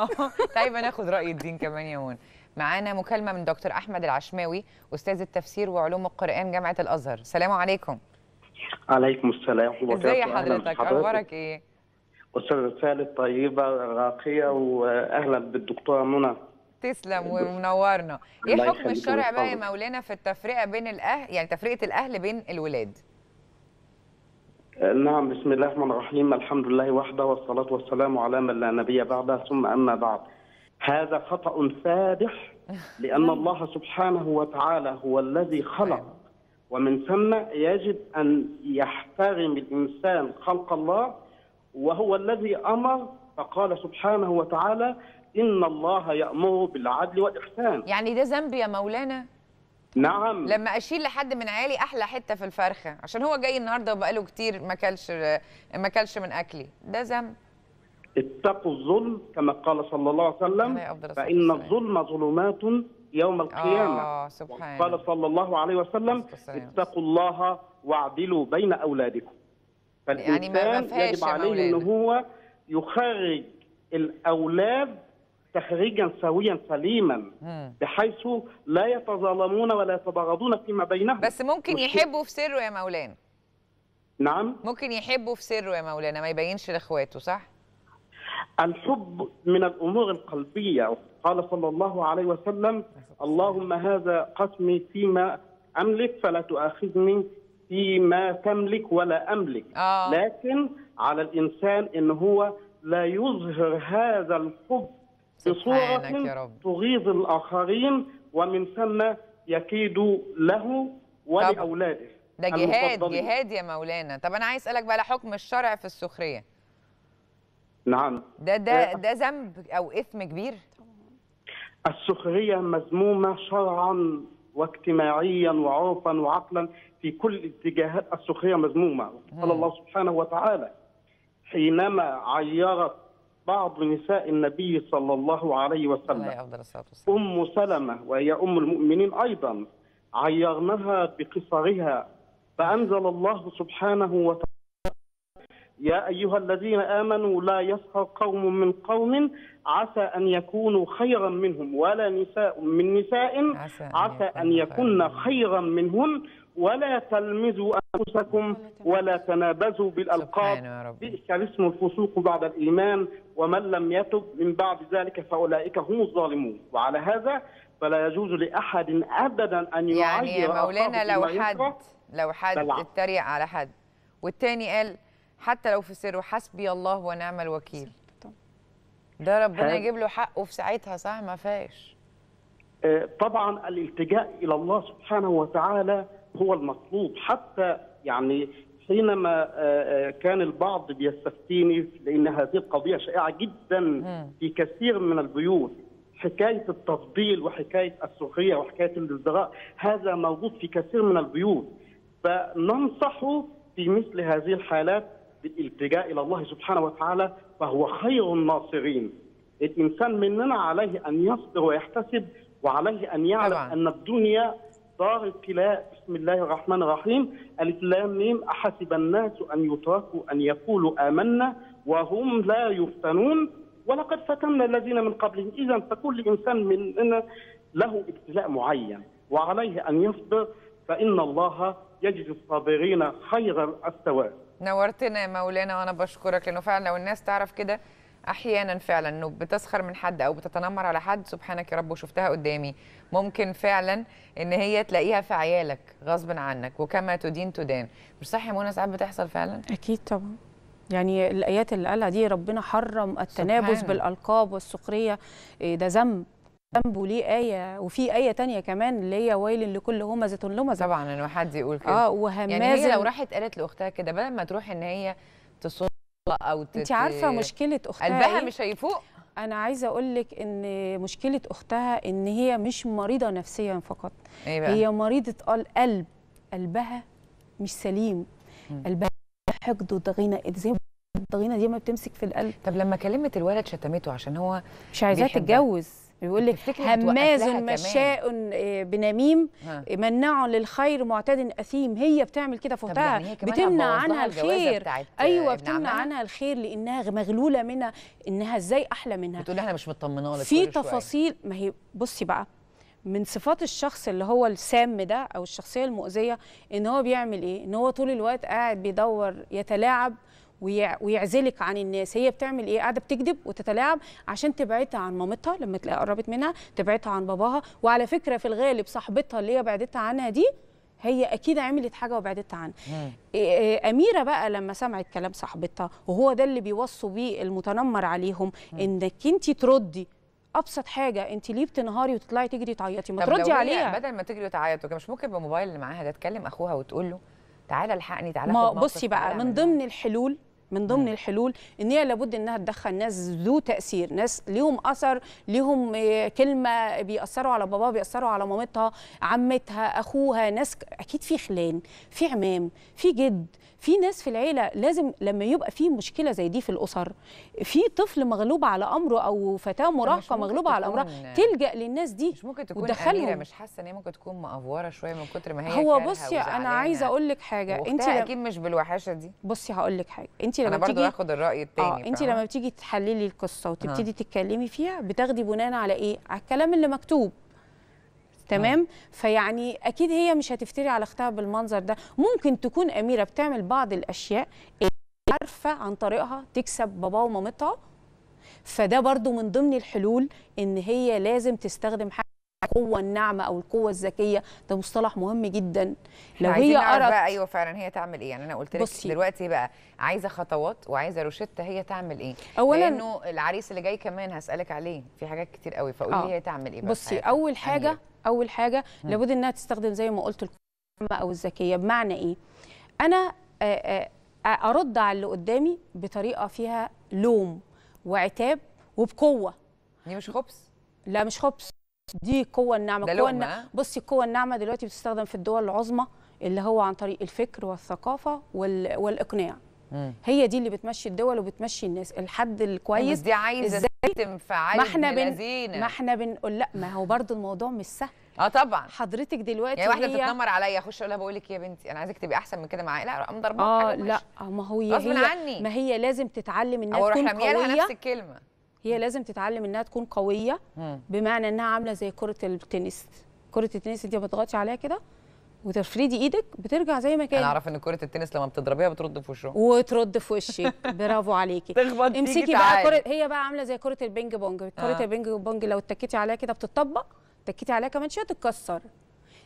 طيب ناخد راي الدين كمان يا منى معانا مكالمه من دكتور احمد العشماوي استاذ التفسير وعلوم القران جامعه الازهر السلام عليكم عليكم السلام وبركاته ازي حضرتك اخبارك ايه استاذ رساله طيبه راقيه واهلا بالدكتوره منى تسلم ومنورنا ايه حكم الشرع بقى يا مولانا في التفرقه بين الاهل يعني تفرقه الاهل بين الولاد آه، نعم بسم الله الرحمن الرحيم الحمد لله وحده والصلاة والسلام على من لا نبي بعده ثم أما بعد هذا خطأ فادح [laughs] لأن الله سبحانه وتعالى هو الذي خلق ومن ثم يجب أن يحترم الإنسان خلق الله وهو الذي أمر فقال سبحانه وتعالى إن الله يأمر بالعدل والإحسان يعني ده ذنب يا مولانا نعم لما اشيل لحد من عيالي احلى حته في الفرخه عشان هو جاي النهارده وبقاله كتير ما كلش ما كلش من اكلي ده ذنب اتقوا الظلم كما قال صلى الله عليه وسلم فان الظلم ظلمات يوم القيامه آه سبحان قال صلى الله عليه وسلم اتقوا الله واعدلوا بين اولادكم فالانسان يعني ما يجب عليه ان هو يخرج الاولاد تخريجا سويا سليما بحيث لا يتظالمون ولا يتباغضون فيما بينهم بس ممكن يحبوا في سره يا مولانا نعم ممكن يحبوا في سره يا مولانا ما يبينش لاخواته صح الحب من الامور القلبيه قال صلى الله عليه وسلم اللهم هذا قسمي فيما املك فلا تؤاخذني فيما تملك ولا املك آه. لكن على الانسان ان هو لا يظهر هذا الحب بصورة يا رب. تغيظ الآخرين ومن ثم يكيد له ولأولاده ده جهاد جهاد يا مولانا طب أنا عايز أسألك بقى على حكم الشرع في السخرية نعم ده ده آه. ده ذنب أو إثم كبير السخرية مذمومة شرعا واجتماعيا وعرفا وعقلا في كل اتجاهات السخرية مذمومة قال الله سبحانه وتعالى حينما عيرت بعض نساء النبي صلى الله عليه وسلم أم سلمة وهي أم المؤمنين أيضا عيرنها بقصرها فأنزل الله سبحانه وتعالى يا أيها الذين آمنوا لا يسخر قوم من قوم عسى أن يكونوا خيرا منهم ولا نساء من نساء عسى أن, عسى أن يكون خيرا منهن ولا تلمزوا انفسكم ولا تنابزوا بالالقاب بئس الاسم الفسوق بعد الايمان ومن لم يتب من بعد ذلك فاولئك هم الظالمون وعلى هذا فلا يجوز لاحد ابدا ان يعني يا مولانا لو حد لو حد اتريق على حد والتاني قال حتى لو في سره حسبي الله ونعم الوكيل ده ربنا يجيب له حقه في ساعتها صح ما فيهاش آه، طبعا الالتجاء الى الله سبحانه وتعالى هو المطلوب حتى يعني حينما آه، آه، كان البعض بيستفتيني لان هذه القضيه شائعه جدا في كثير من البيوت حكايه التفضيل وحكايه السخريه وحكايه الازدراء هذا موجود في كثير من البيوت فننصح في مثل هذه الحالات بالالتجاء الى الله سبحانه وتعالى فهو خير الناصرين الانسان مننا عليه ان يصبر ويحتسب وعليه ان يعلم طبعا. ان الدنيا دار ابتلاء بسم الله الرحمن الرحيم ألف لام ميم أحسب الناس أن يتركوا أن يقولوا آمنا وهم لا يفتنون ولقد فتنا الذين من قبلهم إذا فكل إنسان مننا له ابتلاء معين وعليه أن يصبر فإن الله يجزي الصابرين خير الثواب نورتنا يا مولانا وأنا بشكرك لأنه فعلا لو الناس تعرف كده احيانا فعلا انه بتسخر من حد او بتتنمر على حد سبحانك يا رب وشفتها قدامي ممكن فعلا ان هي تلاقيها في عيالك غصب عنك وكما تدين تدان مش صح يا منى ساعات بتحصل فعلا اكيد طبعا يعني الايات اللي قالها دي ربنا حرم التنابز سبحانه. بالالقاب والسخريه إيه ده ذنب ذنبه ليه آية وفي آية تانية كمان اللي هي ويل لكل همزة لمزة طبعا إن حد يقول كده اه وهمازة يعني هي لو راحت قالت لأختها كده بدل ما تروح إن هي تصون او تت... انت عارفه مشكله اختها قلبها إيه؟ مش هيفوق انا عايزه اقول لك ان مشكله اختها ان هي مش مريضه نفسيا فقط إيه بقى؟ هي مريضه قلب قلبها مش سليم قلبها حقد وضغينه زي الضغينه دي ما بتمسك في القلب طب لما كلمت الولد شتمته عشان هو مش عايزاه تتجوز بيقول لك هماز مشاء آه، بنميم آه، مناع للخير معتد اثيم هي بتعمل كده في يعني بتمنع عنها الخير آه، ايوه بتمنع نعملها. عنها الخير لانها مغلوله منها انها ازاي احلى منها بتقول احنا مش مطمنه لك في تفاصيل ما هي بصي بقى من صفات الشخص اللي هو السام ده او الشخصيه المؤذيه ان هو بيعمل ايه ان هو طول الوقت قاعد بيدور يتلاعب ويعزلك عن الناس هي بتعمل ايه قاعده بتكذب وتتلاعب عشان تبعدها عن مامتها لما تلاقي قربت منها تبعدها عن باباها وعلى فكره في الغالب صاحبتها اللي هي بعدتها عنها دي هي اكيد عملت حاجه وبعدتها عنها إيه، إيه، اميره بقى لما سمعت كلام صاحبتها وهو ده اللي بيوصوا بيه المتنمر عليهم انك انت تردي ابسط حاجه انت ليه بتنهاري وتطلعي تجري تعيطي ما تردي عليها بدل ما تجري وتعيطي مش ممكن بالموبايل اللي معاها ده تكلم اخوها وتقول له تعالى الحقني تعالى ما بصي بقى من ضمن الحلول من ضمن الحلول ان هي لابد انها تدخل ناس ذو تاثير ناس ليهم اثر ليهم آه، كلمه بيأثروا على باباها بيأثروا على مامتها عمتها اخوها ناس اكيد في خلان في عمام في جد في ناس في العيله لازم لما يبقى في مشكله زي دي في الاسر في طفل مغلوب على امره او فتاه مراهقه مغلوبه على امرها تلجا للناس دي مش ممكن تكون أميرة مش حاسه ان هي ممكن تكون مقفوره شويه من كتر ما هي هو بصي انا عايزه اقول لك حاجه انت اكيد مش بالوحاشه دي بصي هقول لك حاجه انت لما أنا برضه هاخد الراي آه، التاني اه انت لما بتيجي تحللي القصه وتبتدي تتكلمي فيها بتاخدي بناء على ايه على الكلام اللي مكتوب تمام آه. فيعني اكيد هي مش هتفتري على اختها بالمنظر ده ممكن تكون اميره بتعمل بعض الاشياء عارفه عن طريقها تكسب بابا ومامتها فده برضو من ضمن الحلول ان هي لازم تستخدم حاجه القوة الناعمة أو القوة الذكية ده مصطلح مهم جدا لو هي قرت بقى أيوة فعلا هي تعمل إيه يعني أنا قلت لك دلوقتي بقى عايزة خطوات وعايزة روشتة هي تعمل إيه أولا لأنه العريس اللي جاي كمان هسألك عليه في حاجات كتير قوي فقولي آه. هي تعمل إيه بقى بصي أول حاجة إيه؟ اول حاجه لابد انها تستخدم زي ما قلت الكلمه او الذكيه بمعنى ايه انا ارد على اللي قدامي بطريقه فيها لوم وعتاب وبقوه دي مش خبص لا مش خبص دي القوه الناعمه القوه الناعمه آه. بصي القوه الناعمه دلوقتي بتستخدم في الدول العظمى اللي هو عن طريق الفكر والثقافه وال... والاقناع مم. هي دي اللي بتمشي الدول وبتمشي الناس الحد الكويس دي عايزه هيتم فعال ما احنا بن... ما احنا بنقول لا ما هو برضو الموضوع مش سهل اه طبعا حضرتك دلوقتي يعني واحده هي... بتتنمر عليا اخش اقول لها بقول لك إيه يا بنتي انا عايزك تبقي احسن من كده معايا لا اقوم ضربها اه لا آه، ما هو هي, هي عني. ما هي لازم تتعلم انها تكون قويه او نفس الكلمه هي لازم تتعلم انها تكون قويه مم. بمعنى انها عامله زي كره التنس كره التنس انت ما بتضغطش عليها كده وتفردي ايدك بترجع زي ما كانت انا اعرف ان كره التنس لما بتضربيها بترد في وشها وترد في وشك [laughs] برافو عليكي امسكي بقى كره هي بقى عامله زي كره البينج بونج آه. كره آه. البينج بونج لو اتكيتي عليها كده بتطبق اتكيتي عليها كمان شويه تتكسر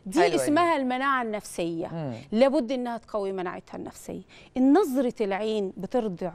دي اسمها دي. المناعه النفسيه مم. لابد انها تقوي مناعتها النفسيه نظره العين بترضع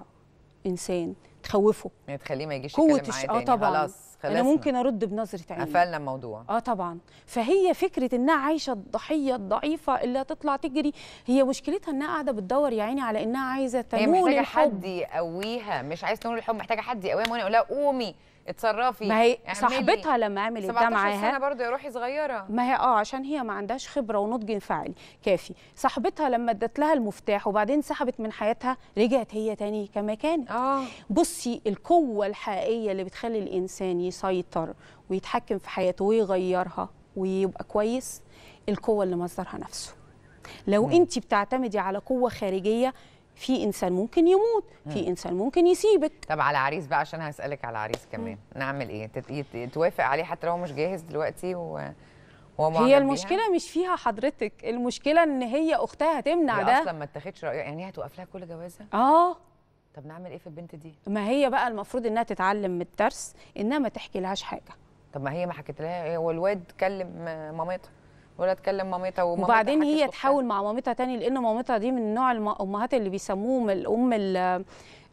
انسان تخوفه يعني تخليه ما يجيش يتكلم معايا آه تاني اه طبعا خلاص خلصنا. انا ممكن ارد بنظره عين قفلنا الموضوع اه طبعا فهي فكره انها عايشه الضحيه الضعيفه اللي هتطلع تجري هي مشكلتها انها قاعده بتدور يا عيني على انها عايزه تنول هي محتاجه حد يقويها مش عايزه تنول الحب محتاجه حد يقويها مونة يقول لها قومي اتصرفي ما هي صاحبتها لما عملت ده معاها 17 سنه برضه يا روحي صغيره ما هي اه عشان هي ما عندهاش خبره ونضج انفعالي كافي صاحبتها لما ادت لها المفتاح وبعدين سحبت من حياتها رجعت هي تاني كما كانت آه. بصي القوه الحقيقيه اللي بتخلي الانسان يسيطر ويتحكم في حياته ويغيرها ويبقى كويس القوه اللي مصدرها نفسه لو انت بتعتمدي على قوه خارجيه في انسان ممكن يموت في انسان ممكن يسيبك طب على عريس بقى عشان هسالك على عريس كمان نعمل ايه توافق عليه حتى لو مش جاهز دلوقتي و... هي المشكله بيها؟ مش فيها حضرتك المشكله ان هي اختها هتمنع ده اصلا ما اتخذش رأيها، يعني هي هتوقف لها كل جوازه اه طب نعمل ايه في البنت دي ما هي بقى المفروض انها تتعلم من الدرس انها ما تحكي لهاش حاجه طب ما هي ما حكيت لها هو الواد كلم مامتها ولا تكلم مامتها ومامتها وبعدين هي تحاول مع مامتها تاني لان مامتها دي من نوع الامهات اللي بيسموهم الام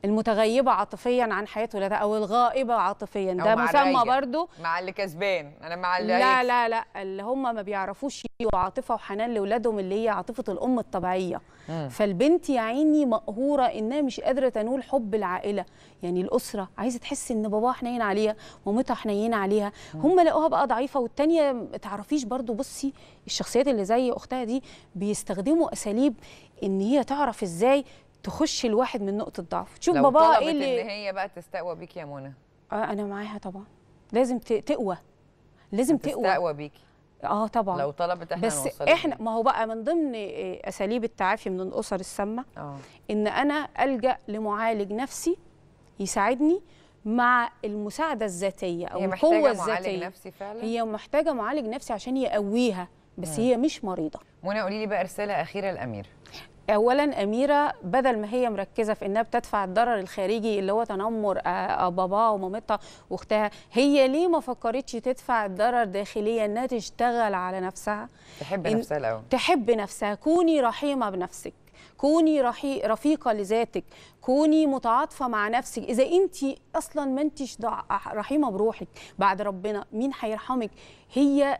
المتغيبه عاطفيا عن حياته لا ده او الغائبه عاطفيا ده مسمى برضو مع اللي كسبان انا مع اللي لا لا لا اللي هم ما بيعرفوش عاطفه وحنان لاولادهم اللي هي عاطفه الام الطبيعيه فالبنت يا عيني مقهوره انها مش قادره تنول حب العائله يعني الاسره عايزه تحس ان باباها حنين عليها مامتها حنين عليها هم لقوها بقى ضعيفه والتانيه ما تعرفيش برضو بصي الشخصيات اللي زي اختها دي بيستخدموا اساليب ان هي تعرف ازاي تخش الواحد من نقطه ضعف تشوف بابا باباها ايه اللي ان هي بقى تستقوى بيك يا منى آه، انا معاها طبعا لازم تقوى لازم تقوى تستقوى بيكي اه طبعا لو طلبت احنا بس احنا ما هو بقى من ضمن آه، اساليب التعافي من الاسر السامه آه. ان انا الجا لمعالج نفسي يساعدني مع المساعده الذاتيه او القوه الذاتيه هي محتاجه معالج نفسي فعلا هي محتاجه معالج نفسي عشان يقويها بس مم. هي مش مريضه منى قولي لي بقى رساله اخيره للامير اولا اميره بدل ما هي مركزه في انها بتدفع الضرر الخارجي اللي هو تنمر آه، آه، باباها ومامتها واختها هي ليه ما فكرتش تدفع الضرر داخليا انها تشتغل على نفسها تحب إن نفسها الاول تحب نفسها كوني رحيمه بنفسك كوني رحي... رفيقه لذاتك كوني متعاطفه مع نفسك اذا انت اصلا ما انتش رحيمه بروحك بعد ربنا مين هيرحمك هي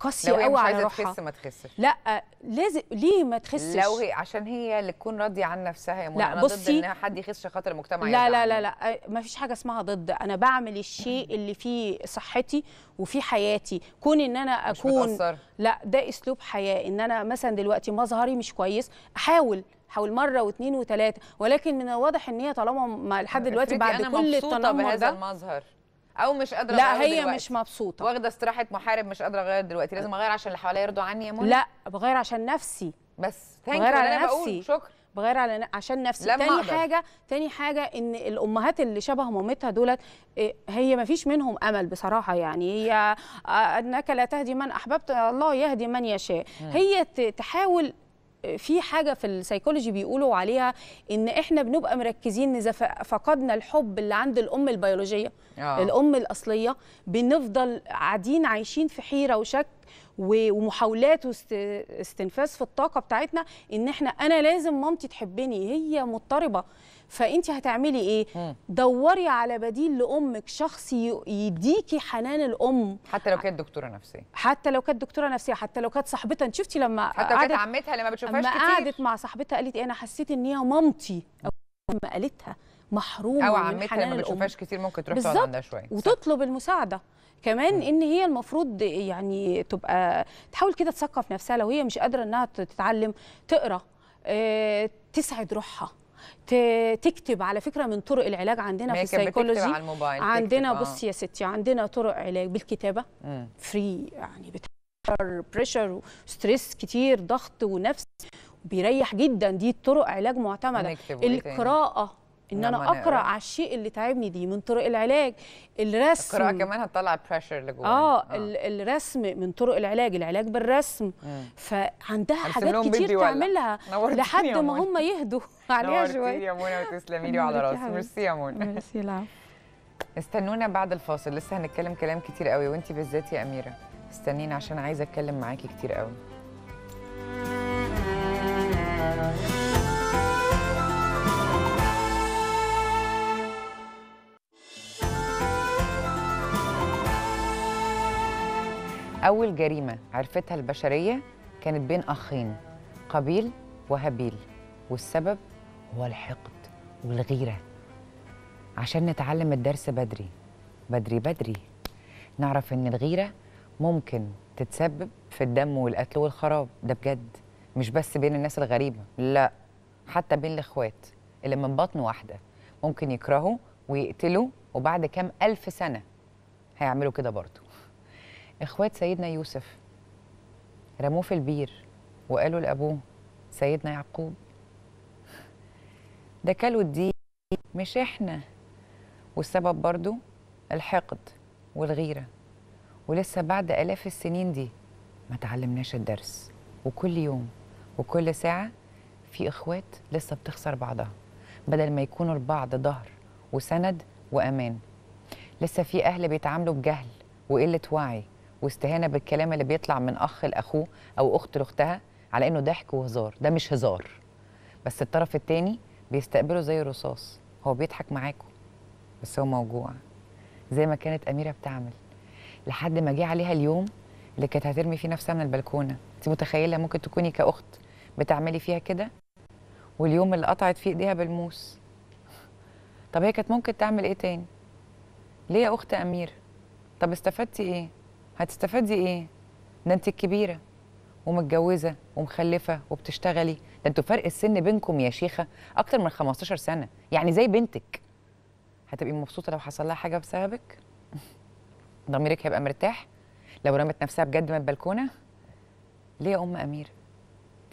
قاسيه قوي على روحها لو تخس ما تخسش لا لازم ليه ما تخسش لو هي عشان هي اللي تكون راضيه عن نفسها يا منى انا بصي ضد ان حد يخسش خاطر المجتمع لا لا, لا لا لا ما فيش حاجه اسمها ضد انا بعمل الشيء اللي فيه صحتي وفي حياتي كون ان انا اكون مش متأثر. لا ده اسلوب حياه ان انا مثلا دلوقتي مظهري مش كويس احاول حول مره واثنين وثلاثه ولكن من الواضح ان هي طالما لحد دلوقتي بعد كل التنمر ده المظهر او مش قادره لا هي دلوقتي. مش مبسوطه واخده استراحه محارب مش قادره اغير دلوقتي لازم اغير عشان اللي حواليا يرضوا عني يا منى لا بغير عشان نفسي بس بغير على أنا نفسي بقول شكرا بغير على عشان نفسي لما تاني أقدر. حاجه تاني حاجه ان الامهات اللي شبه مامتها دولت آه، هي ما فيش منهم امل بصراحه يعني هي آه، انك لا تهدي من احببت الله يهدي من يشاء هي تحاول في حاجه في السيكولوجي بيقولوا عليها ان احنا بنبقى مركزين إذا فقدنا الحب اللي عند الام البيولوجيه آه. الام الاصليه بنفضل قاعدين عايشين في حيره وشك ومحاولات واستنفاذ في الطاقه بتاعتنا ان احنا انا لازم مامتي تحبني هي مضطربه فانت هتعملي ايه دوري على بديل لامك شخص يديكي حنان الام حتى لو كانت دكتوره نفسيه حتى لو كانت دكتوره نفسيه حتى لو كانت صاحبتها انت شفتي لما حتى لو كانت عمتها اللي ما بتشوفهاش كتير قعدت مع صاحبتها قالت ايه انا حسيت ان هي مامتي لما قالتها محرومه او عمتها ما بتشوفهاش كتير ممكن تروح تقعد عندها شويه وتطلب المساعده كمان م. ان هي المفروض يعني تبقى تحاول كده تثقف نفسها لو هي مش قادره انها تتعلم تقرا آه، تسعد روحها تكتب على فكره من طرق العلاج عندنا في السيكولوجي على الموبايل عندنا آه. بصي يا ستي عندنا طرق علاج بالكتابه فري يعني بتحرر بريشر وستريس كتير ضغط ونفس بيريح جدا دي طرق علاج معتمده القراءه ان انا اقرا على الشيء اللي تعبني دي من طرق العلاج الرسم القراءه كمان هتطلع بريشر جوه اه, آه. الرسم من طرق العلاج العلاج بالرسم مم. فعندها حاجات كتير تعملها لحد ما هم يهدوا [laughs] عليها شويه نورتي يا منى وتسلمي لي وعلى راسي ميرسي يا منى ميرسي العفو [laughs] استنونا بعد الفاصل لسه هنتكلم كلام كتير قوي وانتي بالذات يا اميره استنيني عشان عايزه اتكلم معاكي كتير قوي أول جريمة عرفتها البشرية كانت بين أخين قابيل وهابيل والسبب هو الحقد والغيرة عشان نتعلم الدرس بدري بدري بدري نعرف إن الغيرة ممكن تتسبب في الدم والقتل والخراب ده بجد مش بس بين الناس الغريبة لا حتى بين الإخوات اللي من بطن واحدة ممكن يكرهوا ويقتلوا وبعد كام ألف سنة هيعملوا كده برضه اخوات سيدنا يوسف رموه في البير وقالوا لابوه سيدنا يعقوب ده كلوا الدين مش احنا والسبب برضو الحقد والغيره ولسه بعد الاف السنين دي ما تعلمناش الدرس وكل يوم وكل ساعه في اخوات لسه بتخسر بعضها بدل ما يكونوا لبعض ظهر وسند وامان لسه في اهل بيتعاملوا بجهل وقله وعي واستهانه بالكلام اللي بيطلع من اخ لاخوه او اخت لاختها على انه ضحك وهزار ده مش هزار بس الطرف الثاني بيستقبله زي الرصاص هو بيضحك معاكم بس هو موجوع زي ما كانت اميره بتعمل لحد ما جه عليها اليوم اللي كانت هترمي فيه نفسها من البلكونه انت متخيله ممكن تكوني كاخت بتعملي فيها كده واليوم اللي قطعت فيه ايديها بالموس طب هي كانت ممكن تعمل ايه تاني ليه يا اخت اميره طب استفدتي ايه هتستفادي ايه ده انت الكبيره ومتجوزه ومخلفه وبتشتغلي ده انتوا فرق السن بينكم يا شيخه اكتر من 15 سنه يعني زي بنتك هتبقي مبسوطه لو حصل لها حاجه بسببك [laughs] ضميرك هيبقى مرتاح لو رمت نفسها بجد من البلكونه ليه يا ام امير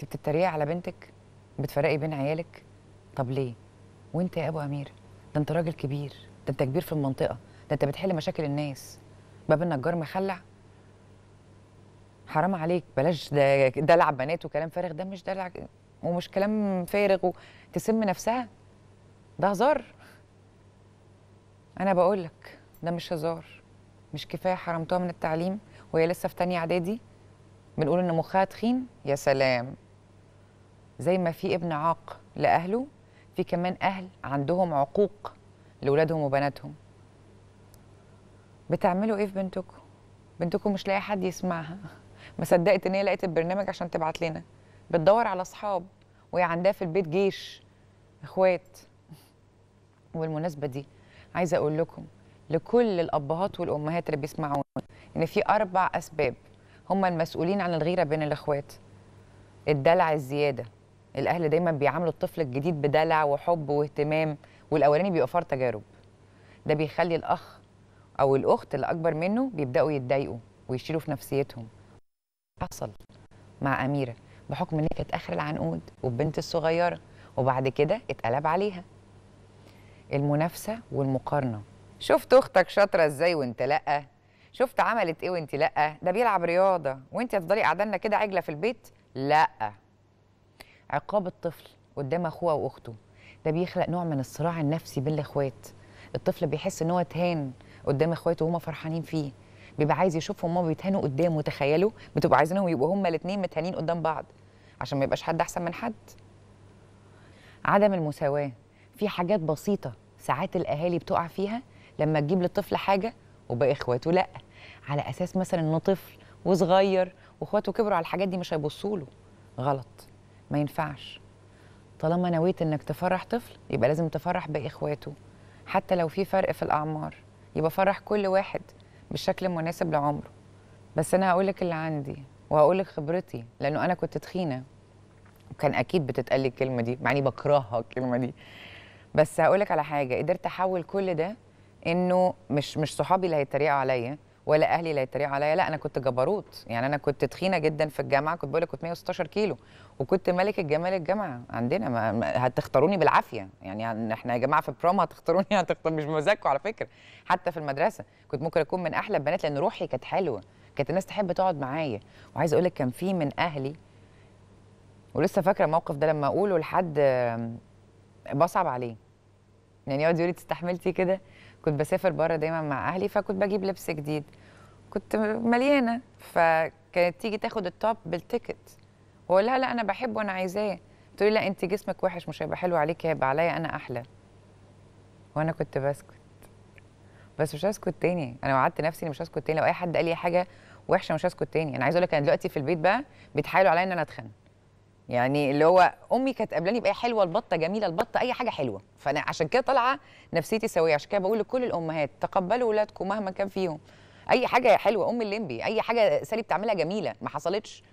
انت بتتريقي على بنتك بتفرقي بين عيالك طب ليه وانت يا ابو امير ده انت راجل كبير ده انت كبير في المنطقه ده انت بتحل مشاكل الناس باب النجار مخلع حرام عليك بلاش ده دلع بنات وكلام فارغ ده مش دلع ومش كلام فارغ وتسم نفسها ده هزار انا بقول لك ده مش هزار مش كفايه حرمتوها من التعليم وهي لسه في تانية اعدادي بنقول ان مخها تخين يا سلام زي ما في ابن عاق لاهله في كمان اهل عندهم عقوق لاولادهم وبناتهم بتعملوا ايه في بنتكم بنتكم مش لاقي حد يسمعها ما صدقت ان هي لقيت البرنامج عشان تبعت لنا بتدور على اصحاب وهي عندها في البيت جيش اخوات والمناسبه دي عايزه اقول لكم لكل الابهات والامهات اللي بيسمعونا ان في اربع اسباب هم المسؤولين عن الغيره بين الاخوات الدلع الزياده الاهل دايما بيعاملوا الطفل الجديد بدلع وحب واهتمام والاولاني بيبقى فار تجارب ده بيخلي الاخ او الاخت اللي اكبر منه بيبداوا يتضايقوا ويشيلوا في نفسيتهم حصل مع أميرة بحكم انها كانت آخر العنقود والبنت الصغيرة وبعد كده اتقلب عليها المنافسة والمقارنة شفت أختك شاطرة إزاي وأنت لأ شفت عملت إيه وأنت لأ ده بيلعب رياضة وأنت هتفضلي قاعده لنا كده عجلة في البيت لأ عقاب الطفل قدام أخوه وأخته ده بيخلق نوع من الصراع النفسي بين الإخوات الطفل بيحس إن هو اتهان قدام إخواته وهما فرحانين فيه بيبقى عايز يشوفهم هما بيتهانوا قدامه تخيلوا بتبقى عايزينهم يبقوا هما الاثنين متهانين قدام بعض عشان ما يبقاش حد احسن من حد عدم المساواه في حاجات بسيطه ساعات الاهالي بتقع فيها لما تجيب للطفل حاجه وباقي اخواته لا على اساس مثلا انه طفل وصغير واخواته كبروا على الحاجات دي مش هيبصوا له غلط ما ينفعش طالما نويت انك تفرح طفل يبقى لازم تفرح باخواته حتى لو في فرق في الاعمار يبقى فرح كل واحد بالشكل المناسب لعمره بس انا هقول لك اللي عندي وهقول لك خبرتي لانه انا كنت تخينه وكان اكيد بتتقال لي الكلمه دي معني بكرهها الكلمه دي بس هقول لك على حاجه قدرت احول كل ده انه مش مش صحابي اللي هيتريقوا عليا ولا اهلي اللي هيتريقوا عليا لا انا كنت جبروت يعني انا كنت تخينه جدا في الجامعه كنت بقول كنت 116 كيلو وكنت ملك الجمال الجامعه عندنا ما هتختاروني بالعافيه يعني احنا يا جماعه في البروم هتختاروني [laughs] هتختار مش مذاكره على فكره حتى في المدرسه كنت ممكن اكون من احلى البنات لان روحي كانت حلوه كانت الناس تحب تقعد معايا وعايزه اقول لك كان في من اهلي ولسه فاكره الموقف ده لما اقوله لحد بصعب عليه يعني يقعد يقول لي تستحملتي كده كنت بسافر بره دايما مع اهلي فكنت بجيب لبس جديد كنت مليانه فكانت تيجي تاخد التوب بالتيكت هو لا لا انا بحبه انا عايزاه تقولي لا انت جسمك وحش مش هيبقى حلو عليكي هيبقى عليا انا احلى وانا كنت بسكت بس مش هسكت تاني انا وعدت نفسي اني مش هسكت تاني لو اي حد قال لي حاجه وحشه مش هسكت تاني انا عايزه اقول لك انا دلوقتي في البيت بقى بيتحايلوا عليا ان انا اتخن يعني اللي هو امي كانت قبلاني باي حلوه البطه جميله البطه اي حاجه حلوه فانا عشان كده طالعه نفسيتي سويه عشان كده بقول لكل الامهات تقبلوا ولادكم مهما كان فيهم اي حاجه حلوه ام الليمبي اي حاجه سالي بتعملها جميله ما حصلتش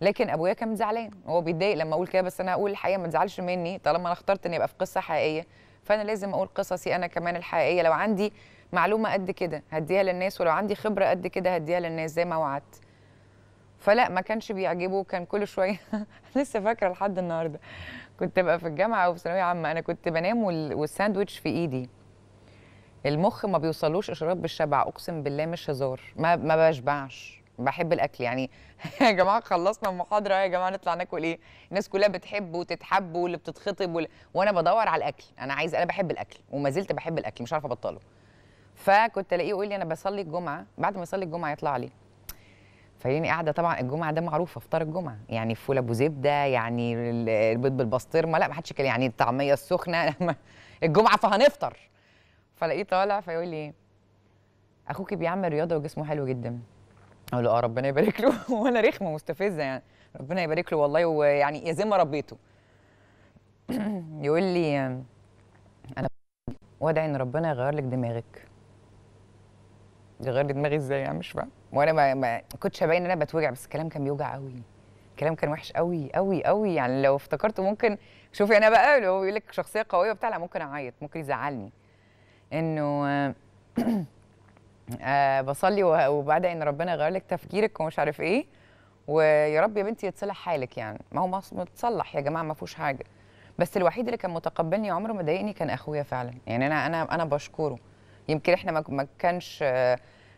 لكن ابويا كان زعلان هو بيتضايق لما اقول كده بس انا هقول الحقيقه ما تزعلش مني طالما انا اخترت اني ابقى في قصه حقيقيه فانا لازم اقول قصصي انا كمان الحقيقيه لو عندي معلومه قد كده هديها للناس ولو عندي خبره قد كده هديها للناس زي ما وعدت فلا ما كانش بيعجبه كان كل شويه [laughs] لسه فاكره لحد النهارده كنت بقى في الجامعه وفي ثانويه عامه انا كنت بنام والساندوتش في ايدي المخ ما بيوصلوش اشارات بالشبع اقسم بالله مش هزار ما, ما بشبعش بحب الاكل يعني [laughs] يا جماعه خلصنا المحاضره يا جماعه نطلع ناكل ايه الناس كلها بتحب وتتحب واللي بتتخطب وال... وانا بدور على الاكل انا عايز انا بحب الاكل وما زلت بحب الاكل مش عارفه ابطله فكنت الاقيه يقول لي انا بصلي الجمعه بعد ما يصلي الجمعه يطلع لي فيني قاعده طبعا الجمعه ده معروفه افطار الجمعه يعني فول ابو زبده يعني البيض بالبسطرمه لا ما حدش يعني الطعميه السخنه [laughs] الجمعه فهنفطر فلاقيه طالع فيقول لي اخوكي بيعمل رياضه وجسمه حلو جدا اقول له اه ربنا يبارك له [laughs] وانا رخمه مستفزه يعني ربنا يبارك له والله ويعني يا زي ما ربيته [clears throat] يقول لي انا وادعي ان ربنا يغير لك دماغك يغير لي دماغي ازاي يعني مش فاهم وانا ما, ما كنتش باين ان انا بتوجع بس الكلام كان بيوجع قوي الكلام كان وحش قوي قوي قوي يعني لو افتكرته ممكن شوفي انا بقى لو بيقول لك شخصيه قويه وبتاع لا ممكن اعيط ممكن يزعلني انه [clears throat] آه بصلي وبعد ان ربنا يغير لك تفكيرك ومش عارف ايه ويا رب يا بنتي يتصلح حالك يعني ما هو متصلح يا جماعه ما فيهوش حاجه بس الوحيد اللي كان متقبلني عمره ما ضايقني كان اخويا فعلا يعني انا انا انا بشكره يمكن احنا ما كانش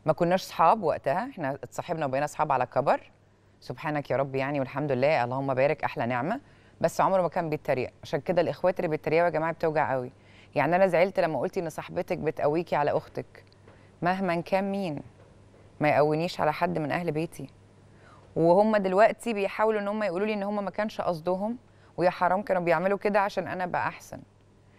ما كناش صحاب وقتها احنا اتصاحبنا وبقينا صحاب على كبر سبحانك يا رب يعني والحمد لله اللهم بارك احلى نعمه بس عمره ما كان بيتريق عشان كده الاخوات اللي بيتريقوا يا جماعه بتوجع قوي يعني انا زعلت لما قلتي ان صاحبتك بتقويكي على اختك مهما كان مين ما يقونيش على حد من اهل بيتي وهم دلوقتي بيحاولوا ان هم يقولوا لي ان هم ما كانش قصدهم ويا حرام كانوا بيعملوا كده عشان انا ابقى احسن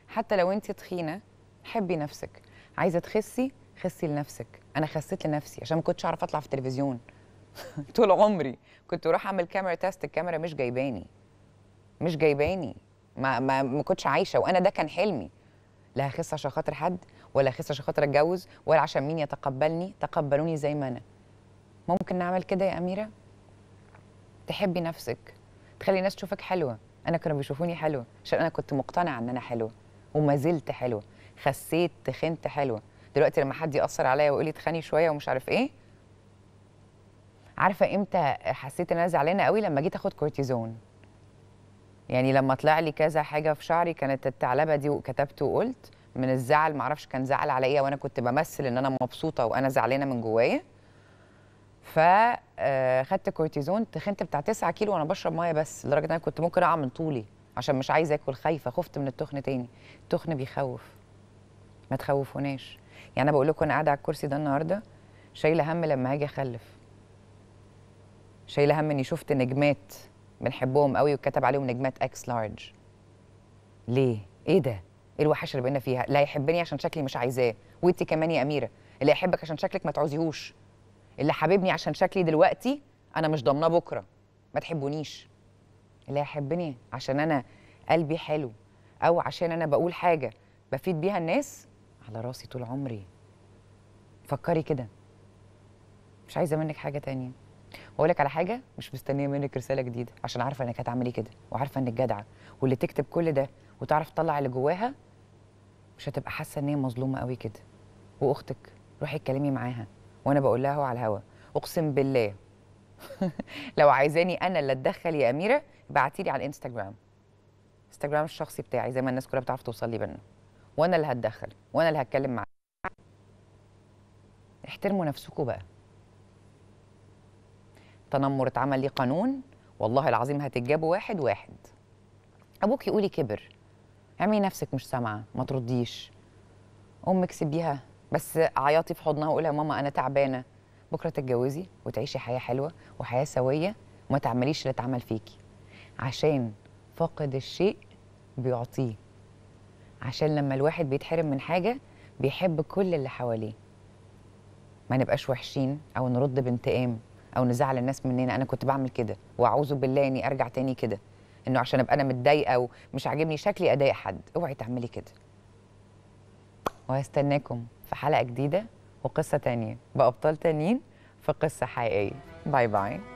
حتى لو انت تخينه حبي نفسك عايزه تخسي خسي لنفسك انا خسيت لنفسي عشان ما كنتش اعرف اطلع في التلفزيون [laughs] طول عمري كنت اروح اعمل كاميرا تيست الكاميرا مش جايباني مش جايباني ما ما, ما كنتش عايشه وانا ده كان حلمي لا هخس عشان خاطر حد ولا هخس عشان خاطر اتجوز ولا عشان مين يتقبلني تقبلوني زي ما انا ممكن نعمل كده يا اميره تحبي نفسك تخلي الناس تشوفك حلوه انا كانوا بيشوفوني حلوه عشان انا كنت مقتنعه ان انا حلوه وما زلت حلوه خسيت تخنت حلوه دلوقتي لما حد ياثر عليا ويقول لي تخني شويه ومش عارف ايه عارفه امتى حسيت ان انا زعلانه قوي لما جيت اخد كورتيزون يعني لما طلع لي كذا حاجه في شعري كانت الثعلبه دي وكتبت وقلت من الزعل معرفش كان زعل على ايه وانا كنت بمثل ان انا مبسوطه وانا زعلانه من جوايا فخدت آه، كورتيزون تخنت بتاع 9 كيلو وانا بشرب ميه بس لدرجه ان انا كنت ممكن اقع من طولي عشان مش عايزه اكل خايفه خفت من التخن تاني التخن بيخوف ما تخوفوناش يعني انا بقول لكم انا قاعده على الكرسي ده النهارده شايله هم لما هاجي اخلف شايله هم اني شفت نجمات بنحبهم قوي وكتب عليهم نجمات اكس لارج ليه ايه ده ايه الوحشه اللي بقينا فيها لا يحبني عشان شكلي مش عايزاه وانت كمان يا اميره اللي يحبك عشان شكلك ما تعوزيهوش اللي حاببني عشان شكلي دلوقتي انا مش ضامناه بكره ما تحبونيش اللي يحبني عشان انا قلبي حلو او عشان انا بقول حاجه بفيد بيها الناس على راسي طول عمري فكري كده مش عايزه منك حاجه تانية واقول لك على حاجه مش مستنيه منك رساله جديده عشان عارفه انك هتعملي إيه كده وعارفه انك جدعه واللي تكتب كل ده وتعرف تطلع اللي جواها مش هتبقى حاسه ان هي مظلومه قوي كده واختك روحي اتكلمي معاها وانا بقول لها على الهوا اقسم بالله [laughs] لو عايزاني انا اللي اتدخل يا اميره ابعتي على الانستغرام انستغرام الشخصي بتاعي زي ما الناس كلها بتعرف توصل لي منه وانا اللي هتدخل وانا اللي هتكلم معاها احترموا نفسكم بقى تنمر اتعمل ليه قانون والله العظيم هتتجابوا واحد واحد ابوك يقولي كبر اعملي نفسك مش سامعه ما ترديش امك سيبيها بس عياطي في حضنها وقولها ماما انا تعبانه بكره تتجوزي وتعيشي حياه حلوه وحياه سويه وما تعمليش اللي اتعمل فيكي عشان فاقد الشيء بيعطيه عشان لما الواحد بيتحرم من حاجه بيحب كل اللي حواليه ما نبقاش وحشين او نرد بانتقام او نزعل الناس مننا انا كنت بعمل كده واعوذ بالله اني ارجع تاني كده انه عشان ابقى انا متضايقه ومش عاجبني شكلي اضايق حد اوعي تعملي كده وهستناكم في حلقه جديده وقصه تانية بابطال تانيين في قصه حقيقيه باي باي